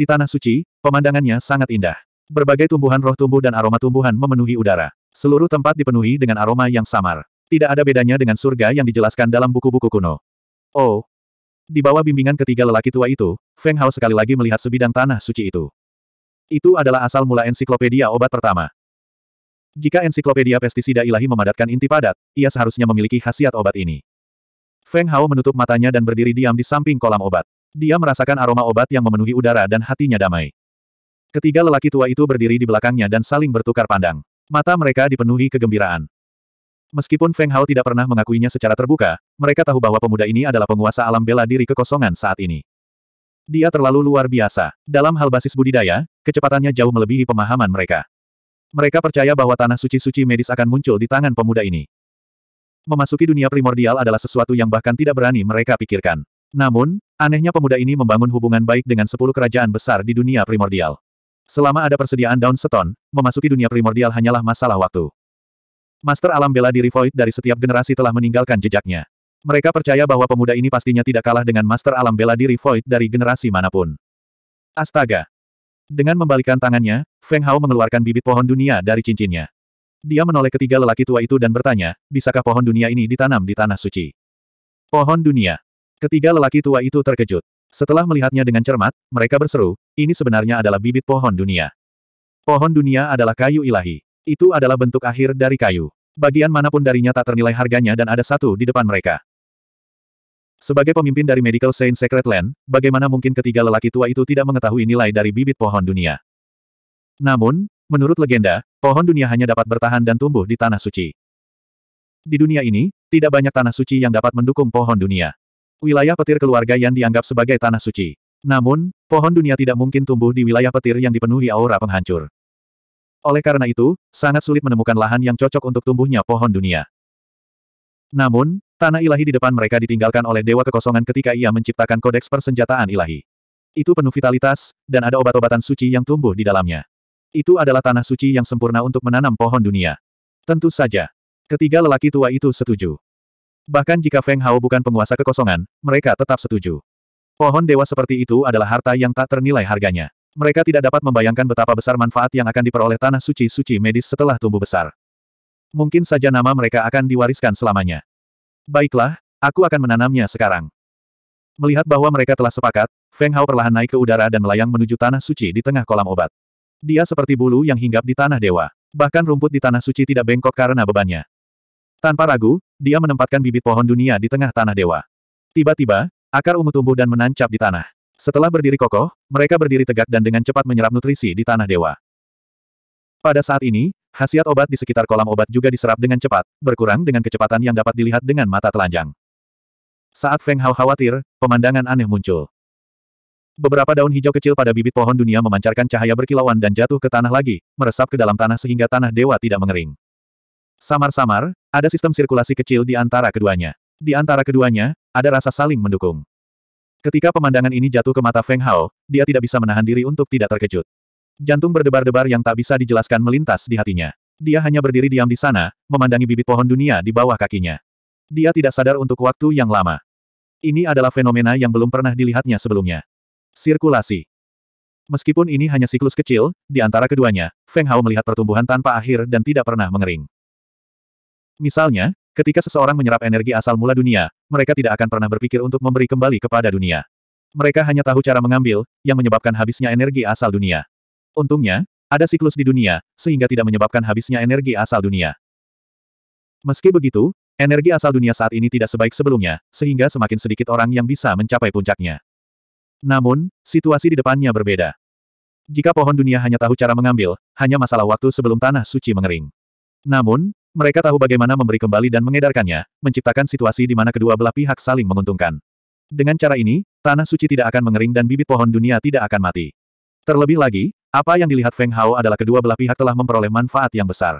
Di Tanah Suci, pemandangannya sangat indah. Berbagai tumbuhan roh tumbuh dan aroma tumbuhan memenuhi udara. Seluruh tempat dipenuhi dengan aroma yang samar. Tidak ada bedanya dengan surga yang dijelaskan dalam buku-buku kuno. Oh! Di bawah bimbingan ketiga lelaki tua itu, Feng Hao sekali lagi melihat sebidang tanah suci itu. Itu adalah asal mula ensiklopedia obat pertama. Jika ensiklopedia pestisida ilahi memadatkan inti padat, ia seharusnya memiliki khasiat obat ini. Feng Hao menutup matanya dan berdiri diam di samping kolam obat. Dia merasakan aroma obat yang memenuhi udara dan hatinya damai. Ketiga lelaki tua itu berdiri di belakangnya dan saling bertukar pandang. Mata mereka dipenuhi kegembiraan. Meskipun Feng Hao tidak pernah mengakuinya secara terbuka, mereka tahu bahwa pemuda ini adalah penguasa alam bela diri kekosongan saat ini. Dia terlalu luar biasa. Dalam hal basis budidaya, kecepatannya jauh melebihi pemahaman mereka. Mereka percaya bahwa tanah suci-suci medis akan muncul di tangan pemuda ini. Memasuki dunia primordial adalah sesuatu yang bahkan tidak berani mereka pikirkan. Namun, anehnya pemuda ini membangun hubungan baik dengan sepuluh kerajaan besar di dunia primordial. Selama ada persediaan daun seton, memasuki dunia primordial hanyalah masalah waktu. Master alam bela diri Void dari setiap generasi telah meninggalkan jejaknya. Mereka percaya bahwa pemuda ini pastinya tidak kalah dengan master alam bela diri Void dari generasi manapun. Astaga! Dengan membalikan tangannya, Feng Hao mengeluarkan bibit pohon dunia dari cincinnya. Dia menoleh ketiga lelaki tua itu dan bertanya, bisakah pohon dunia ini ditanam di tanah suci? Pohon dunia. Ketiga lelaki tua itu terkejut. Setelah melihatnya dengan cermat, mereka berseru, ini sebenarnya adalah bibit pohon dunia. Pohon dunia adalah kayu ilahi. Itu adalah bentuk akhir dari kayu. Bagian manapun darinya tak ternilai harganya dan ada satu di depan mereka. Sebagai pemimpin dari Medical Saint Secret Land, bagaimana mungkin ketiga lelaki tua itu tidak mengetahui nilai dari bibit pohon dunia? Namun, menurut legenda, pohon dunia hanya dapat bertahan dan tumbuh di tanah suci. Di dunia ini, tidak banyak tanah suci yang dapat mendukung pohon dunia wilayah petir keluarga yang dianggap sebagai tanah suci. Namun, pohon dunia tidak mungkin tumbuh di wilayah petir yang dipenuhi aura penghancur. Oleh karena itu, sangat sulit menemukan lahan yang cocok untuk tumbuhnya pohon dunia. Namun, tanah ilahi di depan mereka ditinggalkan oleh dewa kekosongan ketika ia menciptakan kodeks persenjataan ilahi. Itu penuh vitalitas, dan ada obat-obatan suci yang tumbuh di dalamnya. Itu adalah tanah suci yang sempurna untuk menanam pohon dunia. Tentu saja. Ketiga lelaki tua itu setuju. Bahkan jika Feng Hao bukan penguasa kekosongan, mereka tetap setuju. Pohon dewa seperti itu adalah harta yang tak ternilai harganya. Mereka tidak dapat membayangkan betapa besar manfaat yang akan diperoleh tanah suci-suci medis setelah tumbuh besar. Mungkin saja nama mereka akan diwariskan selamanya. Baiklah, aku akan menanamnya sekarang. Melihat bahwa mereka telah sepakat, Feng Hao perlahan naik ke udara dan melayang menuju tanah suci di tengah kolam obat. Dia seperti bulu yang hinggap di tanah dewa. Bahkan rumput di tanah suci tidak bengkok karena bebannya. Tanpa ragu, dia menempatkan bibit pohon dunia di tengah tanah dewa. Tiba-tiba, akar ungu tumbuh dan menancap di tanah. Setelah berdiri kokoh, mereka berdiri tegak dan dengan cepat menyerap nutrisi di tanah dewa. Pada saat ini, khasiat obat di sekitar kolam obat juga diserap dengan cepat, berkurang dengan kecepatan yang dapat dilihat dengan mata telanjang. Saat Feng Hao khawatir, pemandangan aneh muncul. Beberapa daun hijau kecil pada bibit pohon dunia memancarkan cahaya berkilauan dan jatuh ke tanah lagi, meresap ke dalam tanah sehingga tanah dewa tidak mengering. Samar-samar, ada sistem sirkulasi kecil di antara keduanya. Di antara keduanya, ada rasa saling mendukung. Ketika pemandangan ini jatuh ke mata Feng Hao, dia tidak bisa menahan diri untuk tidak terkejut. Jantung berdebar-debar yang tak bisa dijelaskan melintas di hatinya. Dia hanya berdiri diam di sana, memandangi bibit pohon dunia di bawah kakinya. Dia tidak sadar untuk waktu yang lama. Ini adalah fenomena yang belum pernah dilihatnya sebelumnya. Sirkulasi. Meskipun ini hanya siklus kecil, di antara keduanya, Feng Hao melihat pertumbuhan tanpa akhir dan tidak pernah mengering. Misalnya, ketika seseorang menyerap energi asal mula dunia, mereka tidak akan pernah berpikir untuk memberi kembali kepada dunia. Mereka hanya tahu cara mengambil, yang menyebabkan habisnya energi asal dunia. Untungnya, ada siklus di dunia, sehingga tidak menyebabkan habisnya energi asal dunia. Meski begitu, energi asal dunia saat ini tidak sebaik sebelumnya, sehingga semakin sedikit orang yang bisa mencapai puncaknya. Namun, situasi di depannya berbeda. Jika pohon dunia hanya tahu cara mengambil, hanya masalah waktu sebelum tanah suci mengering. Namun, mereka tahu bagaimana memberi kembali dan mengedarkannya, menciptakan situasi di mana kedua belah pihak saling menguntungkan. Dengan cara ini, tanah suci tidak akan mengering dan bibit pohon dunia tidak akan mati. Terlebih lagi, apa yang dilihat Feng Hao adalah kedua belah pihak telah memperoleh manfaat yang besar.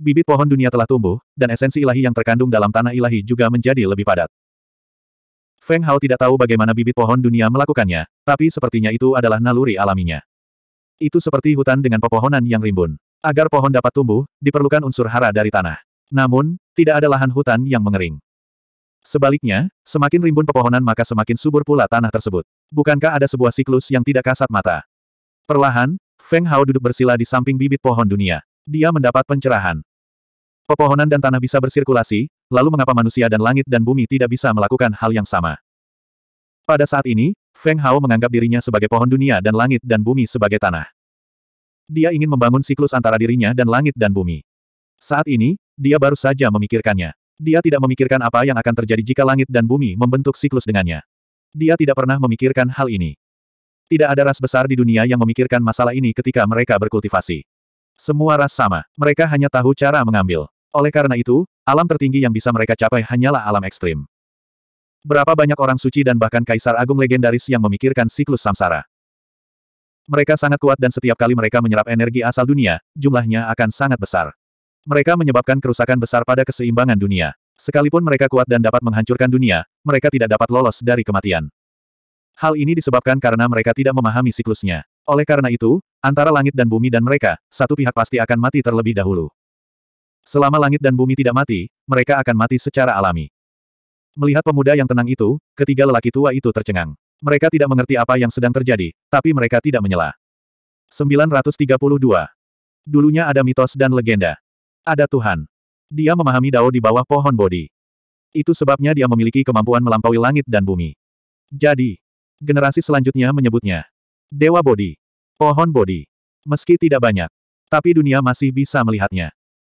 Bibit pohon dunia telah tumbuh, dan esensi ilahi yang terkandung dalam tanah ilahi juga menjadi lebih padat. Feng Hao tidak tahu bagaimana bibit pohon dunia melakukannya, tapi sepertinya itu adalah naluri alaminya. Itu seperti hutan dengan pepohonan yang rimbun. Agar pohon dapat tumbuh, diperlukan unsur hara dari tanah. Namun, tidak ada lahan hutan yang mengering. Sebaliknya, semakin rimbun pepohonan maka semakin subur pula tanah tersebut. Bukankah ada sebuah siklus yang tidak kasat mata? Perlahan, Feng Hao duduk bersila di samping bibit pohon dunia. Dia mendapat pencerahan. Pepohonan dan tanah bisa bersirkulasi, lalu mengapa manusia dan langit dan bumi tidak bisa melakukan hal yang sama? Pada saat ini, Feng Hao menganggap dirinya sebagai pohon dunia dan langit dan bumi sebagai tanah. Dia ingin membangun siklus antara dirinya dan langit dan bumi. Saat ini, dia baru saja memikirkannya. Dia tidak memikirkan apa yang akan terjadi jika langit dan bumi membentuk siklus dengannya. Dia tidak pernah memikirkan hal ini. Tidak ada ras besar di dunia yang memikirkan masalah ini ketika mereka berkultivasi. Semua ras sama, mereka hanya tahu cara mengambil. Oleh karena itu, alam tertinggi yang bisa mereka capai hanyalah alam ekstrim. Berapa banyak orang suci dan bahkan kaisar agung legendaris yang memikirkan siklus samsara. Mereka sangat kuat dan setiap kali mereka menyerap energi asal dunia, jumlahnya akan sangat besar. Mereka menyebabkan kerusakan besar pada keseimbangan dunia. Sekalipun mereka kuat dan dapat menghancurkan dunia, mereka tidak dapat lolos dari kematian. Hal ini disebabkan karena mereka tidak memahami siklusnya. Oleh karena itu, antara langit dan bumi dan mereka, satu pihak pasti akan mati terlebih dahulu. Selama langit dan bumi tidak mati, mereka akan mati secara alami. Melihat pemuda yang tenang itu, ketiga lelaki tua itu tercengang. Mereka tidak mengerti apa yang sedang terjadi, tapi mereka tidak menyela. 932. Dulunya ada mitos dan legenda. Ada Tuhan. Dia memahami Dao di bawah pohon bodi. Itu sebabnya dia memiliki kemampuan melampaui langit dan bumi. Jadi, generasi selanjutnya menyebutnya Dewa Bodi. Pohon Bodi. Meski tidak banyak, tapi dunia masih bisa melihatnya.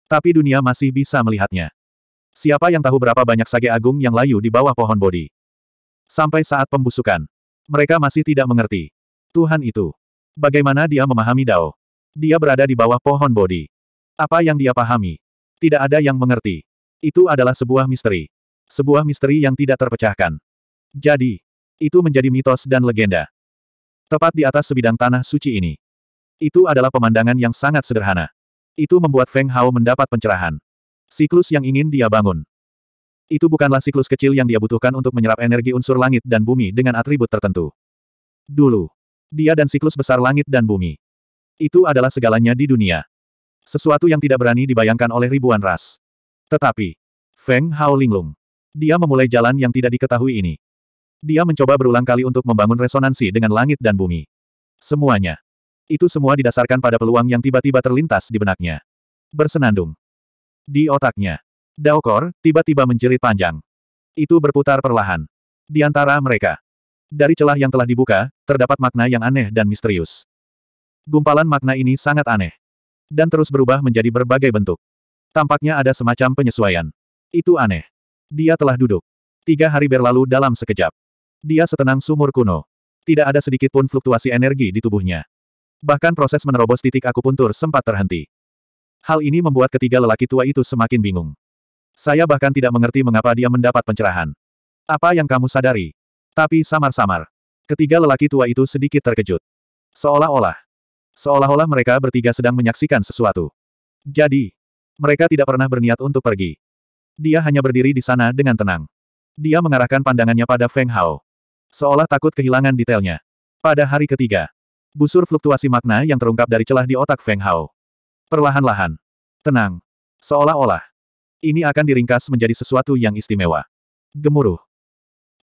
Tapi dunia masih bisa melihatnya. Siapa yang tahu berapa banyak sage agung yang layu di bawah pohon bodi? Sampai saat pembusukan, mereka masih tidak mengerti. Tuhan itu. Bagaimana dia memahami Dao? Dia berada di bawah pohon bodi. Apa yang dia pahami? Tidak ada yang mengerti. Itu adalah sebuah misteri. Sebuah misteri yang tidak terpecahkan. Jadi, itu menjadi mitos dan legenda. Tepat di atas sebidang tanah suci ini. Itu adalah pemandangan yang sangat sederhana. Itu membuat Feng Hao mendapat pencerahan. Siklus yang ingin dia bangun. Itu bukanlah siklus kecil yang dia butuhkan untuk menyerap energi unsur langit dan bumi dengan atribut tertentu. Dulu, dia dan siklus besar langit dan bumi. Itu adalah segalanya di dunia. Sesuatu yang tidak berani dibayangkan oleh ribuan ras. Tetapi, Feng Hao linglung. Dia memulai jalan yang tidak diketahui ini. Dia mencoba berulang kali untuk membangun resonansi dengan langit dan bumi. Semuanya. Itu semua didasarkan pada peluang yang tiba-tiba terlintas di benaknya. Bersenandung. Di otaknya. Daokor, tiba-tiba menjerit panjang. Itu berputar perlahan. Di antara mereka. Dari celah yang telah dibuka, terdapat makna yang aneh dan misterius. Gumpalan makna ini sangat aneh. Dan terus berubah menjadi berbagai bentuk. Tampaknya ada semacam penyesuaian. Itu aneh. Dia telah duduk. Tiga hari berlalu dalam sekejap. Dia setenang sumur kuno. Tidak ada sedikit pun fluktuasi energi di tubuhnya. Bahkan proses menerobos titik akupuntur sempat terhenti. Hal ini membuat ketiga lelaki tua itu semakin bingung. Saya bahkan tidak mengerti mengapa dia mendapat pencerahan. Apa yang kamu sadari? Tapi samar-samar. Ketiga lelaki tua itu sedikit terkejut. Seolah-olah. Seolah-olah mereka bertiga sedang menyaksikan sesuatu. Jadi, mereka tidak pernah berniat untuk pergi. Dia hanya berdiri di sana dengan tenang. Dia mengarahkan pandangannya pada Feng Hao. Seolah takut kehilangan detailnya. Pada hari ketiga, busur fluktuasi makna yang terungkap dari celah di otak Feng Hao. Perlahan-lahan. Tenang. Seolah-olah. Ini akan diringkas menjadi sesuatu yang istimewa. Gemuruh.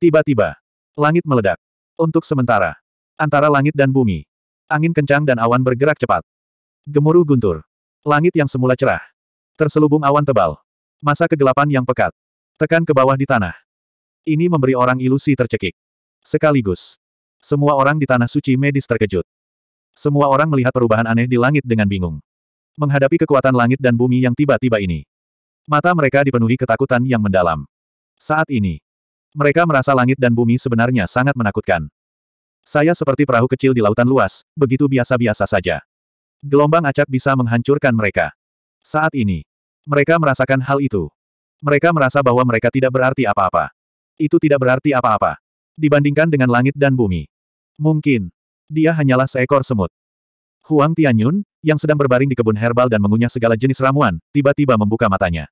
Tiba-tiba. Langit meledak. Untuk sementara. Antara langit dan bumi. Angin kencang dan awan bergerak cepat. Gemuruh guntur. Langit yang semula cerah. Terselubung awan tebal. Masa kegelapan yang pekat. Tekan ke bawah di tanah. Ini memberi orang ilusi tercekik. Sekaligus. Semua orang di tanah suci medis terkejut. Semua orang melihat perubahan aneh di langit dengan bingung. Menghadapi kekuatan langit dan bumi yang tiba-tiba ini. Mata mereka dipenuhi ketakutan yang mendalam. Saat ini, mereka merasa langit dan bumi sebenarnya sangat menakutkan. Saya seperti perahu kecil di lautan luas, begitu biasa-biasa saja. Gelombang acak bisa menghancurkan mereka. Saat ini, mereka merasakan hal itu. Mereka merasa bahwa mereka tidak berarti apa-apa. Itu tidak berarti apa-apa. Dibandingkan dengan langit dan bumi. Mungkin, dia hanyalah seekor semut. Huang Tianyun, yang sedang berbaring di kebun herbal dan mengunyah segala jenis ramuan, tiba-tiba membuka matanya.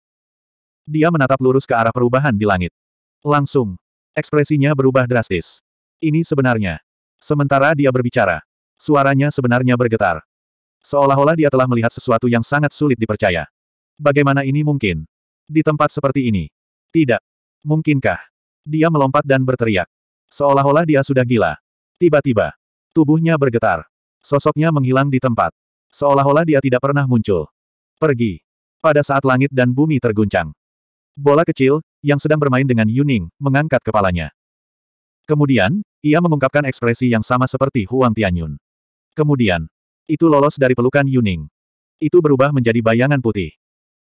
Dia menatap lurus ke arah perubahan di langit. Langsung. Ekspresinya berubah drastis. Ini sebenarnya. Sementara dia berbicara. Suaranya sebenarnya bergetar. Seolah-olah dia telah melihat sesuatu yang sangat sulit dipercaya. Bagaimana ini mungkin? Di tempat seperti ini? Tidak. Mungkinkah? Dia melompat dan berteriak. Seolah-olah dia sudah gila. Tiba-tiba. Tubuhnya bergetar. Sosoknya menghilang di tempat. Seolah-olah dia tidak pernah muncul. Pergi. Pada saat langit dan bumi terguncang. Bola kecil, yang sedang bermain dengan Yuning, mengangkat kepalanya. Kemudian, ia mengungkapkan ekspresi yang sama seperti Huang Tianyun. Kemudian, itu lolos dari pelukan Yuning. Itu berubah menjadi bayangan putih.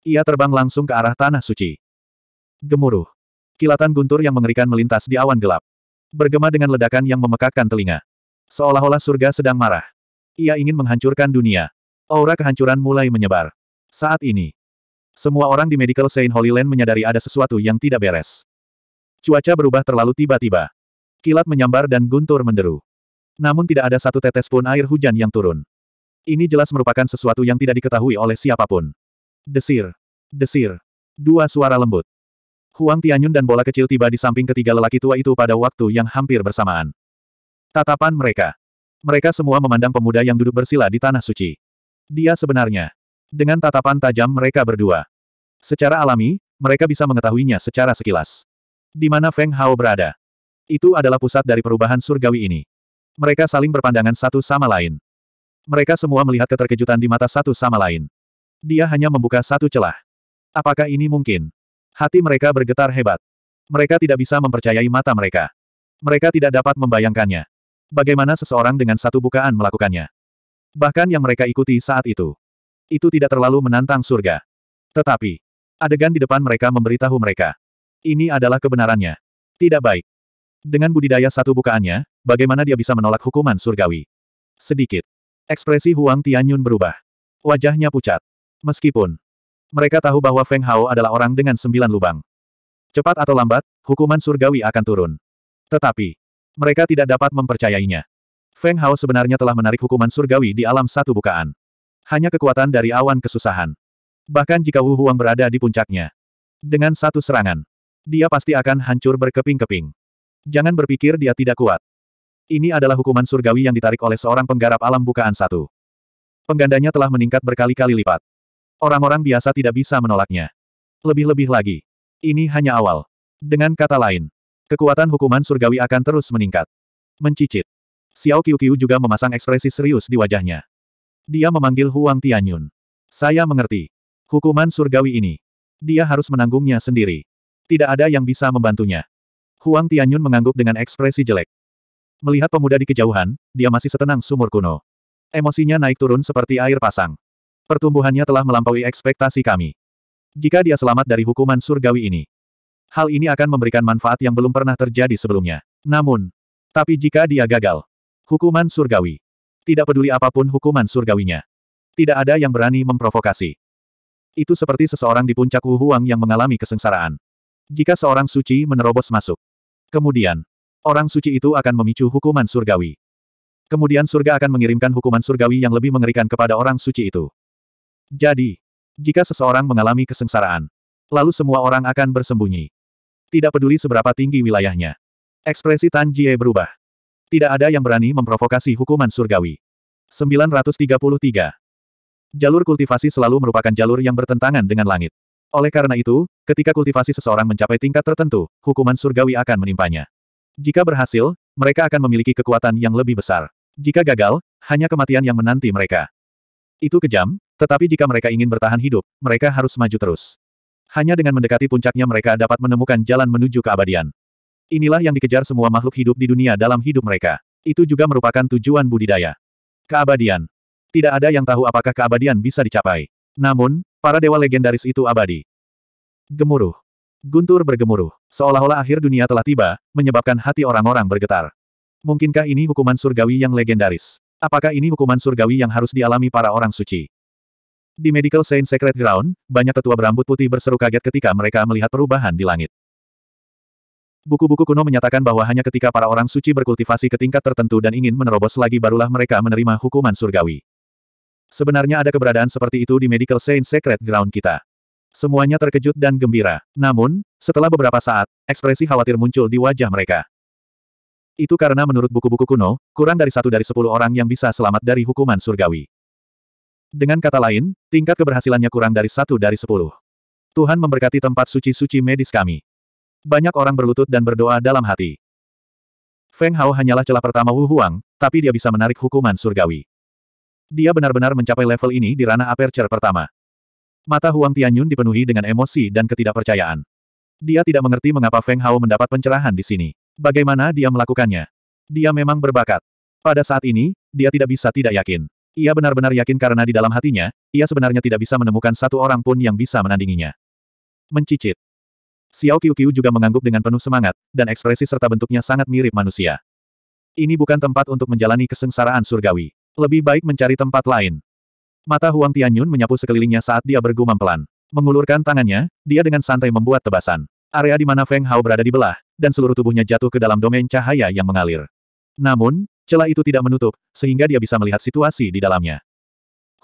Ia terbang langsung ke arah tanah suci. Gemuruh. Kilatan guntur yang mengerikan melintas di awan gelap. Bergema dengan ledakan yang memekakkan telinga. Seolah-olah surga sedang marah. Ia ingin menghancurkan dunia. Aura kehancuran mulai menyebar. Saat ini, semua orang di Medical Saint Holy Land menyadari ada sesuatu yang tidak beres. Cuaca berubah terlalu tiba-tiba. Kilat menyambar dan guntur menderu. Namun tidak ada satu tetes pun air hujan yang turun. Ini jelas merupakan sesuatu yang tidak diketahui oleh siapapun. Desir. Desir. Dua suara lembut. Huang Tianyun dan bola kecil tiba di samping ketiga lelaki tua itu pada waktu yang hampir bersamaan. Tatapan mereka. Mereka semua memandang pemuda yang duduk bersila di tanah suci. Dia sebenarnya dengan tatapan tajam mereka berdua. Secara alami, mereka bisa mengetahuinya secara sekilas. Di mana Feng Hao berada? Itu adalah pusat dari perubahan surgawi ini. Mereka saling berpandangan satu sama lain. Mereka semua melihat keterkejutan di mata satu sama lain. Dia hanya membuka satu celah. Apakah ini mungkin? Hati mereka bergetar hebat. Mereka tidak bisa mempercayai mata mereka. Mereka tidak dapat membayangkannya. Bagaimana seseorang dengan satu bukaan melakukannya. Bahkan yang mereka ikuti saat itu. Itu tidak terlalu menantang surga. Tetapi, adegan di depan mereka memberitahu mereka. Ini adalah kebenarannya. Tidak baik. Dengan budidaya satu bukaannya, bagaimana dia bisa menolak hukuman surgawi? Sedikit. Ekspresi Huang Tianyun berubah. Wajahnya pucat. Meskipun mereka tahu bahwa Feng Hao adalah orang dengan sembilan lubang. Cepat atau lambat, hukuman surgawi akan turun. Tetapi, mereka tidak dapat mempercayainya. Feng Hao sebenarnya telah menarik hukuman surgawi di alam satu bukaan. Hanya kekuatan dari awan kesusahan. Bahkan jika Wu Huang berada di puncaknya. Dengan satu serangan. Dia pasti akan hancur berkeping-keping. Jangan berpikir dia tidak kuat. Ini adalah hukuman surgawi yang ditarik oleh seorang penggarap alam bukaan satu. Penggandanya telah meningkat berkali-kali lipat. Orang-orang biasa tidak bisa menolaknya. Lebih-lebih lagi. Ini hanya awal. Dengan kata lain, kekuatan hukuman surgawi akan terus meningkat. Mencicit. Xiao Qiu juga memasang ekspresi serius di wajahnya. Dia memanggil Huang Tianyun. Saya mengerti. Hukuman surgawi ini. Dia harus menanggungnya sendiri. Tidak ada yang bisa membantunya. Huang Tianyun mengangguk dengan ekspresi jelek. Melihat pemuda di kejauhan, dia masih setenang sumur kuno. Emosinya naik turun seperti air pasang. Pertumbuhannya telah melampaui ekspektasi kami. Jika dia selamat dari hukuman surgawi ini, hal ini akan memberikan manfaat yang belum pernah terjadi sebelumnya. Namun, tapi jika dia gagal, hukuman surgawi tidak peduli apapun hukuman surgawinya. Tidak ada yang berani memprovokasi. Itu seperti seseorang di puncak Wuhuang yang mengalami kesengsaraan. Jika seorang suci menerobos masuk. Kemudian, orang suci itu akan memicu hukuman surgawi. Kemudian surga akan mengirimkan hukuman surgawi yang lebih mengerikan kepada orang suci itu. Jadi, jika seseorang mengalami kesengsaraan, lalu semua orang akan bersembunyi. Tidak peduli seberapa tinggi wilayahnya. Ekspresi Tan Jie berubah. Tidak ada yang berani memprovokasi hukuman surgawi. 933. Jalur kultivasi selalu merupakan jalur yang bertentangan dengan langit. Oleh karena itu, ketika kultivasi seseorang mencapai tingkat tertentu, hukuman surgawi akan menimpanya. Jika berhasil, mereka akan memiliki kekuatan yang lebih besar. Jika gagal, hanya kematian yang menanti mereka. Itu kejam, tetapi jika mereka ingin bertahan hidup, mereka harus maju terus. Hanya dengan mendekati puncaknya mereka dapat menemukan jalan menuju keabadian. Inilah yang dikejar semua makhluk hidup di dunia dalam hidup mereka. Itu juga merupakan tujuan budidaya. Keabadian. Tidak ada yang tahu apakah keabadian bisa dicapai. Namun, para dewa legendaris itu abadi. Gemuruh. Guntur bergemuruh. Seolah-olah akhir dunia telah tiba, menyebabkan hati orang-orang bergetar. Mungkinkah ini hukuman surgawi yang legendaris? Apakah ini hukuman surgawi yang harus dialami para orang suci? Di Medical Saint Secret Ground, banyak tetua berambut putih berseru kaget ketika mereka melihat perubahan di langit. Buku-buku kuno menyatakan bahwa hanya ketika para orang suci berkultivasi ke tingkat tertentu dan ingin menerobos lagi barulah mereka menerima hukuman surgawi. Sebenarnya ada keberadaan seperti itu di Medical Saint Secret Ground kita. Semuanya terkejut dan gembira. Namun, setelah beberapa saat, ekspresi khawatir muncul di wajah mereka. Itu karena menurut buku-buku kuno, kurang dari satu dari sepuluh orang yang bisa selamat dari hukuman surgawi. Dengan kata lain, tingkat keberhasilannya kurang dari satu dari sepuluh. Tuhan memberkati tempat suci-suci medis kami. Banyak orang berlutut dan berdoa dalam hati. Feng Hao hanyalah celah pertama Wu Huang, tapi dia bisa menarik hukuman surgawi. Dia benar-benar mencapai level ini di ranah aperture pertama. Mata Huang Tianyun dipenuhi dengan emosi dan ketidakpercayaan. Dia tidak mengerti mengapa Feng Hao mendapat pencerahan di sini. Bagaimana dia melakukannya? Dia memang berbakat. Pada saat ini, dia tidak bisa tidak yakin. Ia benar-benar yakin karena di dalam hatinya, ia sebenarnya tidak bisa menemukan satu orang pun yang bisa menandinginya. Mencicit. Xiao Qiu Qiu juga mengangguk dengan penuh semangat, dan ekspresi serta bentuknya sangat mirip manusia. Ini bukan tempat untuk menjalani kesengsaraan surgawi. Lebih baik mencari tempat lain. Mata Huang Tianyun menyapu sekelilingnya saat dia bergumam pelan. Mengulurkan tangannya, dia dengan santai membuat tebasan. Area di mana Feng Hao berada dibelah, dan seluruh tubuhnya jatuh ke dalam domain cahaya yang mengalir. Namun, celah itu tidak menutup, sehingga dia bisa melihat situasi di dalamnya.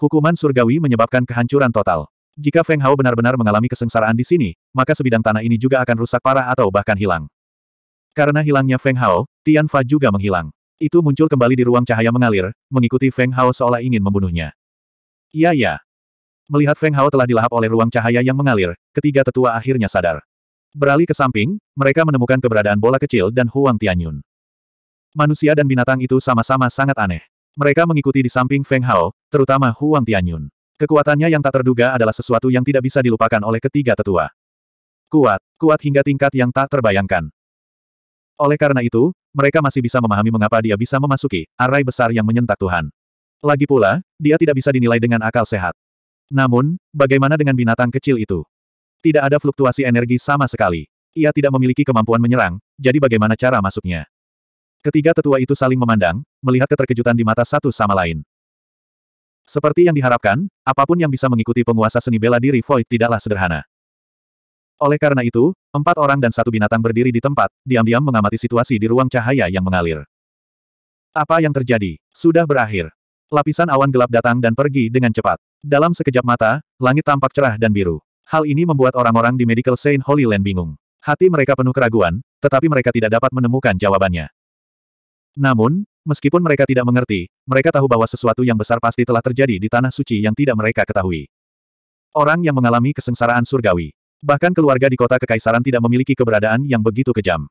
Hukuman surgawi menyebabkan kehancuran total. Jika Feng Hao benar-benar mengalami kesengsaraan di sini, maka sebidang tanah ini juga akan rusak parah atau bahkan hilang. Karena hilangnya Feng Hao, Tian Fa juga menghilang. Itu muncul kembali di ruang cahaya mengalir, mengikuti Feng Hao seolah ingin membunuhnya. Iya ya. Melihat Feng Hao telah dilahap oleh ruang cahaya yang mengalir, ketiga tetua akhirnya sadar. Beralih ke samping, mereka menemukan keberadaan bola kecil dan Huang Tianyun. Manusia dan binatang itu sama-sama sangat aneh. Mereka mengikuti di samping Feng Hao, terutama Huang Tianyun. Kekuatannya yang tak terduga adalah sesuatu yang tidak bisa dilupakan oleh ketiga tetua. Kuat, kuat hingga tingkat yang tak terbayangkan. Oleh karena itu, mereka masih bisa memahami mengapa dia bisa memasuki arai besar yang menyentak Tuhan. Lagi pula, dia tidak bisa dinilai dengan akal sehat. Namun, bagaimana dengan binatang kecil itu? Tidak ada fluktuasi energi sama sekali. Ia tidak memiliki kemampuan menyerang, jadi bagaimana cara masuknya? Ketiga tetua itu saling memandang, melihat keterkejutan di mata satu sama lain. Seperti yang diharapkan, apapun yang bisa mengikuti penguasa seni bela diri Void tidaklah sederhana. Oleh karena itu, empat orang dan satu binatang berdiri di tempat, diam-diam mengamati situasi di ruang cahaya yang mengalir. Apa yang terjadi? Sudah berakhir. Lapisan awan gelap datang dan pergi dengan cepat. Dalam sekejap mata, langit tampak cerah dan biru. Hal ini membuat orang-orang di Medical Saint Holy Land bingung. Hati mereka penuh keraguan, tetapi mereka tidak dapat menemukan jawabannya. Namun, Meskipun mereka tidak mengerti, mereka tahu bahwa sesuatu yang besar pasti telah terjadi di tanah suci yang tidak mereka ketahui. Orang yang mengalami kesengsaraan surgawi. Bahkan keluarga di kota kekaisaran tidak memiliki keberadaan yang begitu kejam.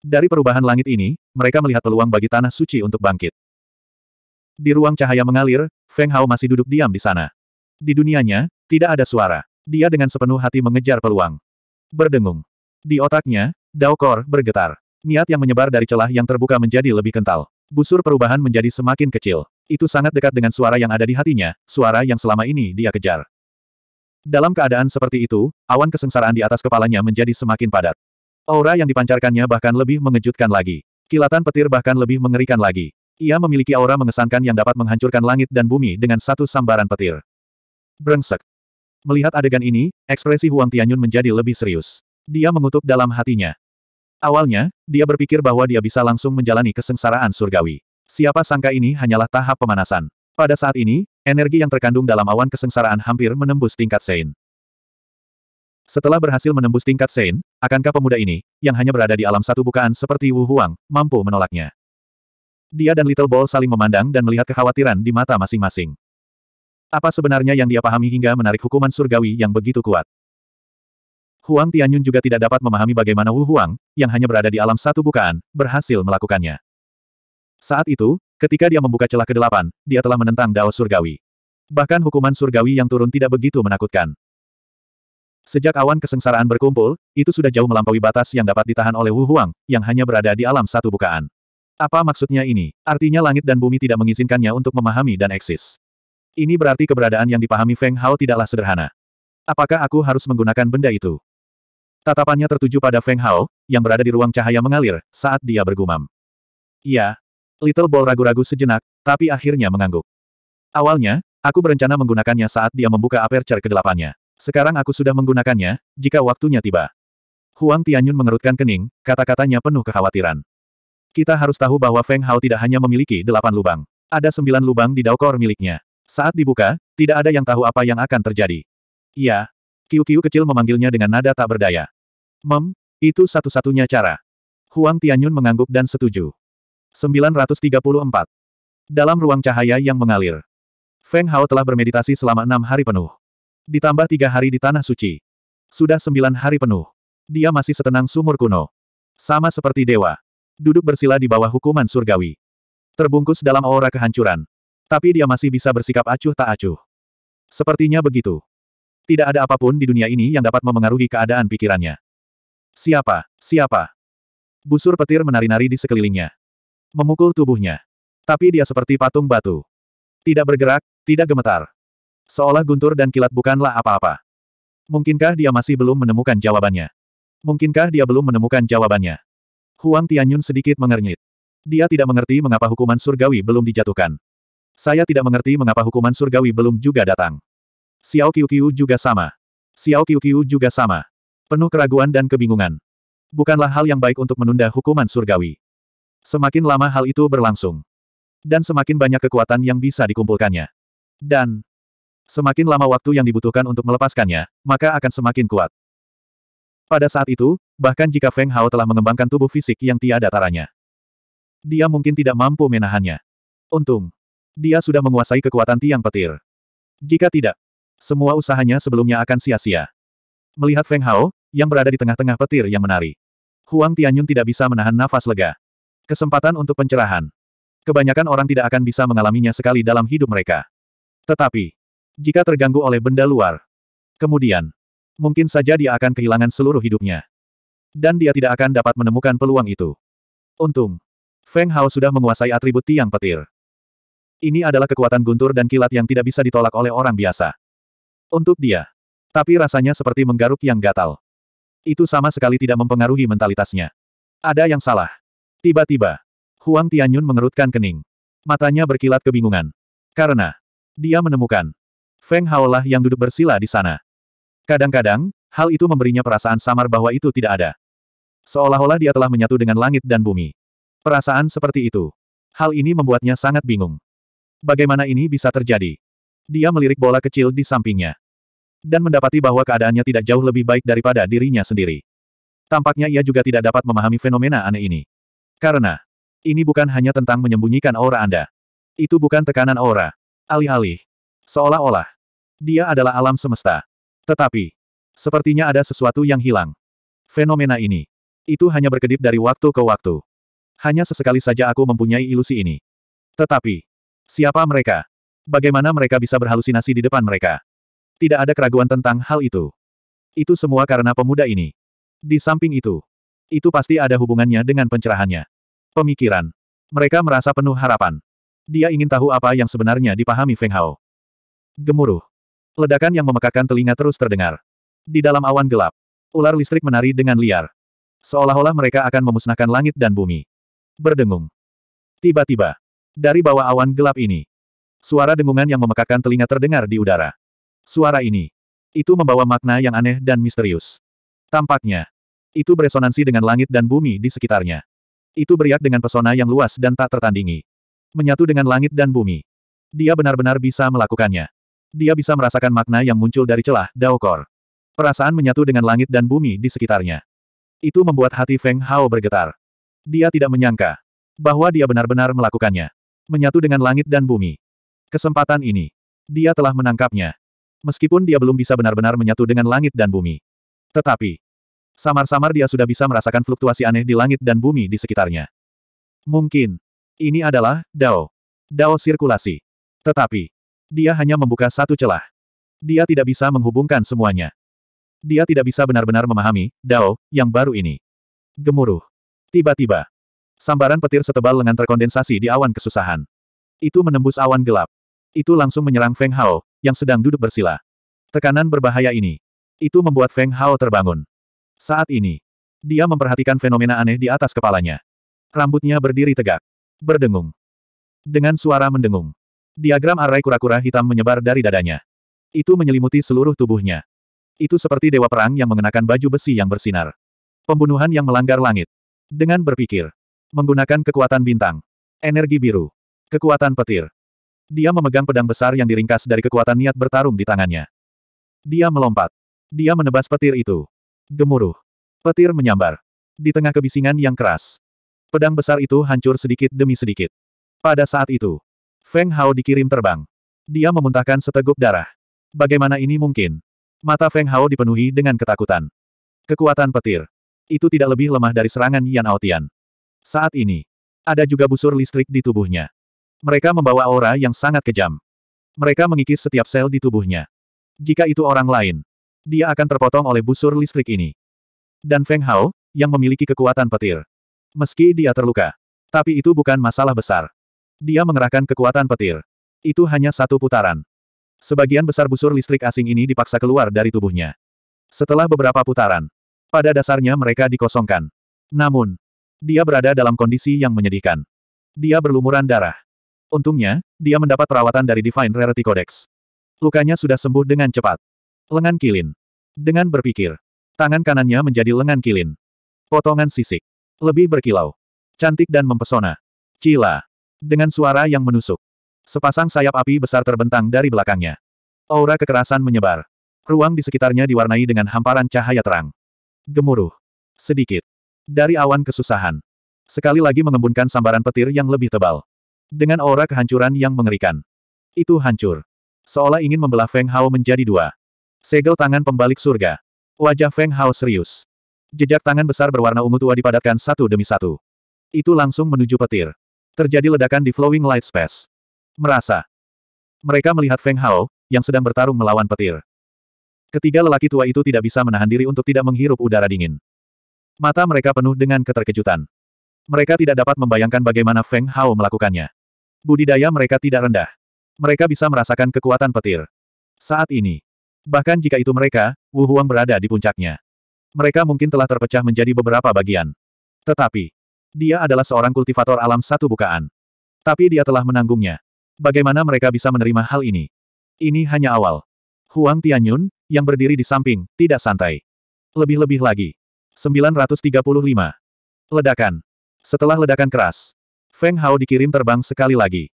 Dari perubahan langit ini, mereka melihat peluang bagi tanah suci untuk bangkit. Di ruang cahaya mengalir, Feng Hao masih duduk diam di sana. Di dunianya, tidak ada suara. Dia dengan sepenuh hati mengejar peluang. Berdengung. Di otaknya, Dao bergetar. Niat yang menyebar dari celah yang terbuka menjadi lebih kental. Busur perubahan menjadi semakin kecil. Itu sangat dekat dengan suara yang ada di hatinya, suara yang selama ini dia kejar. Dalam keadaan seperti itu, awan kesengsaraan di atas kepalanya menjadi semakin padat. Aura yang dipancarkannya bahkan lebih mengejutkan lagi. Kilatan petir bahkan lebih mengerikan lagi. Ia memiliki aura mengesankan yang dapat menghancurkan langit dan bumi dengan satu sambaran petir. Brengsek. Melihat adegan ini, ekspresi Huang Tianyun menjadi lebih serius. Dia mengutuk dalam hatinya. Awalnya, dia berpikir bahwa dia bisa langsung menjalani kesengsaraan surgawi. Siapa sangka ini hanyalah tahap pemanasan. Pada saat ini, energi yang terkandung dalam awan kesengsaraan hampir menembus tingkat Sein. Setelah berhasil menembus tingkat Sein, akankah pemuda ini, yang hanya berada di alam satu bukaan seperti Wu Huang, mampu menolaknya? Dia dan Little Ball saling memandang dan melihat kekhawatiran di mata masing-masing. Apa sebenarnya yang dia pahami hingga menarik hukuman surgawi yang begitu kuat? Huang Tianyun juga tidak dapat memahami bagaimana Wu Huang, yang hanya berada di alam satu bukaan, berhasil melakukannya. Saat itu, ketika dia membuka celah kedelapan, dia telah menentang Dao Surgawi. Bahkan hukuman surgawi yang turun tidak begitu menakutkan. Sejak awan kesengsaraan berkumpul, itu sudah jauh melampaui batas yang dapat ditahan oleh Wu Huang, yang hanya berada di alam satu bukaan. Apa maksudnya ini? Artinya langit dan bumi tidak mengizinkannya untuk memahami dan eksis. Ini berarti keberadaan yang dipahami Feng Hao tidaklah sederhana. Apakah aku harus menggunakan benda itu? Tatapannya tertuju pada Feng Hao, yang berada di ruang cahaya mengalir, saat dia bergumam. Iya. Little Ball ragu-ragu sejenak, tapi akhirnya mengangguk. Awalnya, aku berencana menggunakannya saat dia membuka aperture kedelapannya. Sekarang aku sudah menggunakannya, jika waktunya tiba. Huang Tianyun mengerutkan kening, kata-katanya penuh kekhawatiran. Kita harus tahu bahwa Feng Hao tidak hanya memiliki delapan lubang. Ada sembilan lubang di daukor miliknya. Saat dibuka, tidak ada yang tahu apa yang akan terjadi. Iya. Kiu-kiu kecil memanggilnya dengan nada tak berdaya. Mem, itu satu-satunya cara. Huang Tianyun mengangguk dan setuju. 934. Dalam ruang cahaya yang mengalir. Feng Hao telah bermeditasi selama enam hari penuh. Ditambah tiga hari di Tanah Suci. Sudah sembilan hari penuh. Dia masih setenang sumur kuno. Sama seperti dewa. Duduk bersila di bawah hukuman surgawi. Terbungkus dalam aura kehancuran. Tapi dia masih bisa bersikap acuh tak acuh. Sepertinya begitu. Tidak ada apapun di dunia ini yang dapat memengaruhi keadaan pikirannya. Siapa? Siapa? Busur petir menari-nari di sekelilingnya. Memukul tubuhnya. Tapi dia seperti patung batu. Tidak bergerak, tidak gemetar. Seolah guntur dan kilat bukanlah apa-apa. Mungkinkah dia masih belum menemukan jawabannya? Mungkinkah dia belum menemukan jawabannya? Huang Tianyun sedikit mengernyit. Dia tidak mengerti mengapa hukuman surgawi belum dijatuhkan. Saya tidak mengerti mengapa hukuman surgawi belum juga datang. Xiao Qiu Qiu juga sama. Xiao Qiu Qiu juga sama. Penuh keraguan dan kebingungan. Bukanlah hal yang baik untuk menunda hukuman surgawi. Semakin lama hal itu berlangsung. Dan semakin banyak kekuatan yang bisa dikumpulkannya. Dan semakin lama waktu yang dibutuhkan untuk melepaskannya, maka akan semakin kuat. Pada saat itu, bahkan jika Feng Hao telah mengembangkan tubuh fisik yang tiada taranya, dia mungkin tidak mampu menahannya. Untung, dia sudah menguasai kekuatan tiang petir. Jika tidak, semua usahanya sebelumnya akan sia-sia. Melihat Feng Hao, yang berada di tengah-tengah petir yang menari. Huang Tianyun tidak bisa menahan nafas lega. Kesempatan untuk pencerahan. Kebanyakan orang tidak akan bisa mengalaminya sekali dalam hidup mereka. Tetapi, jika terganggu oleh benda luar, kemudian, mungkin saja dia akan kehilangan seluruh hidupnya. Dan dia tidak akan dapat menemukan peluang itu. Untung, Feng Hao sudah menguasai atribut tiang petir. Ini adalah kekuatan guntur dan kilat yang tidak bisa ditolak oleh orang biasa. Untuk dia, tapi rasanya seperti menggaruk yang gatal. Itu sama sekali tidak mempengaruhi mentalitasnya. Ada yang salah. Tiba-tiba, Huang Tianyun mengerutkan kening. Matanya berkilat kebingungan. Karena, dia menemukan Feng Haolah yang duduk bersila di sana. Kadang-kadang, hal itu memberinya perasaan samar bahwa itu tidak ada. Seolah-olah dia telah menyatu dengan langit dan bumi. Perasaan seperti itu. Hal ini membuatnya sangat bingung. Bagaimana ini bisa terjadi? Dia melirik bola kecil di sampingnya dan mendapati bahwa keadaannya tidak jauh lebih baik daripada dirinya sendiri. Tampaknya ia juga tidak dapat memahami fenomena aneh ini. Karena, ini bukan hanya tentang menyembunyikan aura Anda. Itu bukan tekanan aura. Alih-alih. Seolah-olah. Dia adalah alam semesta. Tetapi, sepertinya ada sesuatu yang hilang. Fenomena ini. Itu hanya berkedip dari waktu ke waktu. Hanya sesekali saja aku mempunyai ilusi ini. Tetapi, siapa mereka? Bagaimana mereka bisa berhalusinasi di depan mereka? Tidak ada keraguan tentang hal itu. Itu semua karena pemuda ini. Di samping itu, itu pasti ada hubungannya dengan pencerahannya. Pemikiran. Mereka merasa penuh harapan. Dia ingin tahu apa yang sebenarnya dipahami Feng Hao. Gemuruh. Ledakan yang memekakan telinga terus terdengar. Di dalam awan gelap, ular listrik menari dengan liar. Seolah-olah mereka akan memusnahkan langit dan bumi. Berdengung. Tiba-tiba, dari bawah awan gelap ini, suara dengungan yang memekakan telinga terdengar di udara. Suara ini. Itu membawa makna yang aneh dan misterius. Tampaknya. Itu beresonansi dengan langit dan bumi di sekitarnya. Itu beriak dengan pesona yang luas dan tak tertandingi. Menyatu dengan langit dan bumi. Dia benar-benar bisa melakukannya. Dia bisa merasakan makna yang muncul dari celah Daokor. Perasaan menyatu dengan langit dan bumi di sekitarnya. Itu membuat hati Feng Hao bergetar. Dia tidak menyangka bahwa dia benar-benar melakukannya. Menyatu dengan langit dan bumi. Kesempatan ini. Dia telah menangkapnya meskipun dia belum bisa benar-benar menyatu dengan langit dan bumi. Tetapi, samar-samar dia sudah bisa merasakan fluktuasi aneh di langit dan bumi di sekitarnya. Mungkin, ini adalah Dao. Dao sirkulasi. Tetapi, dia hanya membuka satu celah. Dia tidak bisa menghubungkan semuanya. Dia tidak bisa benar-benar memahami Dao yang baru ini. Gemuruh. Tiba-tiba, sambaran petir setebal lengan terkondensasi di awan kesusahan. Itu menembus awan gelap. Itu langsung menyerang Feng Hao, yang sedang duduk bersila. Tekanan berbahaya ini. Itu membuat Feng Hao terbangun. Saat ini, dia memperhatikan fenomena aneh di atas kepalanya. Rambutnya berdiri tegak. Berdengung. Dengan suara mendengung. Diagram arai kura-kura hitam menyebar dari dadanya. Itu menyelimuti seluruh tubuhnya. Itu seperti dewa perang yang mengenakan baju besi yang bersinar. Pembunuhan yang melanggar langit. Dengan berpikir. Menggunakan kekuatan bintang. Energi biru. Kekuatan petir. Dia memegang pedang besar yang diringkas dari kekuatan niat bertarung di tangannya. Dia melompat. Dia menebas petir itu. Gemuruh. Petir menyambar. Di tengah kebisingan yang keras. Pedang besar itu hancur sedikit demi sedikit. Pada saat itu, Feng Hao dikirim terbang. Dia memuntahkan seteguk darah. Bagaimana ini mungkin? Mata Feng Hao dipenuhi dengan ketakutan. Kekuatan petir. Itu tidak lebih lemah dari serangan Yan Aotian. Saat ini, ada juga busur listrik di tubuhnya. Mereka membawa aura yang sangat kejam. Mereka mengikis setiap sel di tubuhnya. Jika itu orang lain, dia akan terpotong oleh busur listrik ini. Dan Feng Hao, yang memiliki kekuatan petir. Meski dia terluka, tapi itu bukan masalah besar. Dia mengerahkan kekuatan petir. Itu hanya satu putaran. Sebagian besar busur listrik asing ini dipaksa keluar dari tubuhnya. Setelah beberapa putaran, pada dasarnya mereka dikosongkan. Namun, dia berada dalam kondisi yang menyedihkan. Dia berlumuran darah. Untungnya, dia mendapat perawatan dari Divine Rarity Codex. Lukanya sudah sembuh dengan cepat. Lengan kilin. Dengan berpikir, tangan kanannya menjadi lengan kilin. Potongan sisik. Lebih berkilau. Cantik dan mempesona. Cila. Dengan suara yang menusuk. Sepasang sayap api besar terbentang dari belakangnya. Aura kekerasan menyebar. Ruang di sekitarnya diwarnai dengan hamparan cahaya terang. Gemuruh. Sedikit. Dari awan kesusahan. Sekali lagi mengembunkan sambaran petir yang lebih tebal. Dengan aura kehancuran yang mengerikan. Itu hancur. Seolah ingin membelah Feng Hao menjadi dua. Segel tangan pembalik surga. Wajah Feng Hao serius. Jejak tangan besar berwarna ungu tua dipadatkan satu demi satu. Itu langsung menuju petir. Terjadi ledakan di flowing light space. Merasa. Mereka melihat Feng Hao, yang sedang bertarung melawan petir. Ketiga lelaki tua itu tidak bisa menahan diri untuk tidak menghirup udara dingin. Mata mereka penuh dengan keterkejutan. Mereka tidak dapat membayangkan bagaimana Feng Hao melakukannya. Budidaya mereka tidak rendah. Mereka bisa merasakan kekuatan petir. Saat ini. Bahkan jika itu mereka, Wu Huang berada di puncaknya. Mereka mungkin telah terpecah menjadi beberapa bagian. Tetapi, dia adalah seorang kultivator alam satu bukaan. Tapi dia telah menanggungnya. Bagaimana mereka bisa menerima hal ini? Ini hanya awal. Huang Tianyun, yang berdiri di samping, tidak santai. Lebih-lebih lagi. 935. Ledakan. Setelah ledakan keras, Feng Hao dikirim terbang sekali lagi.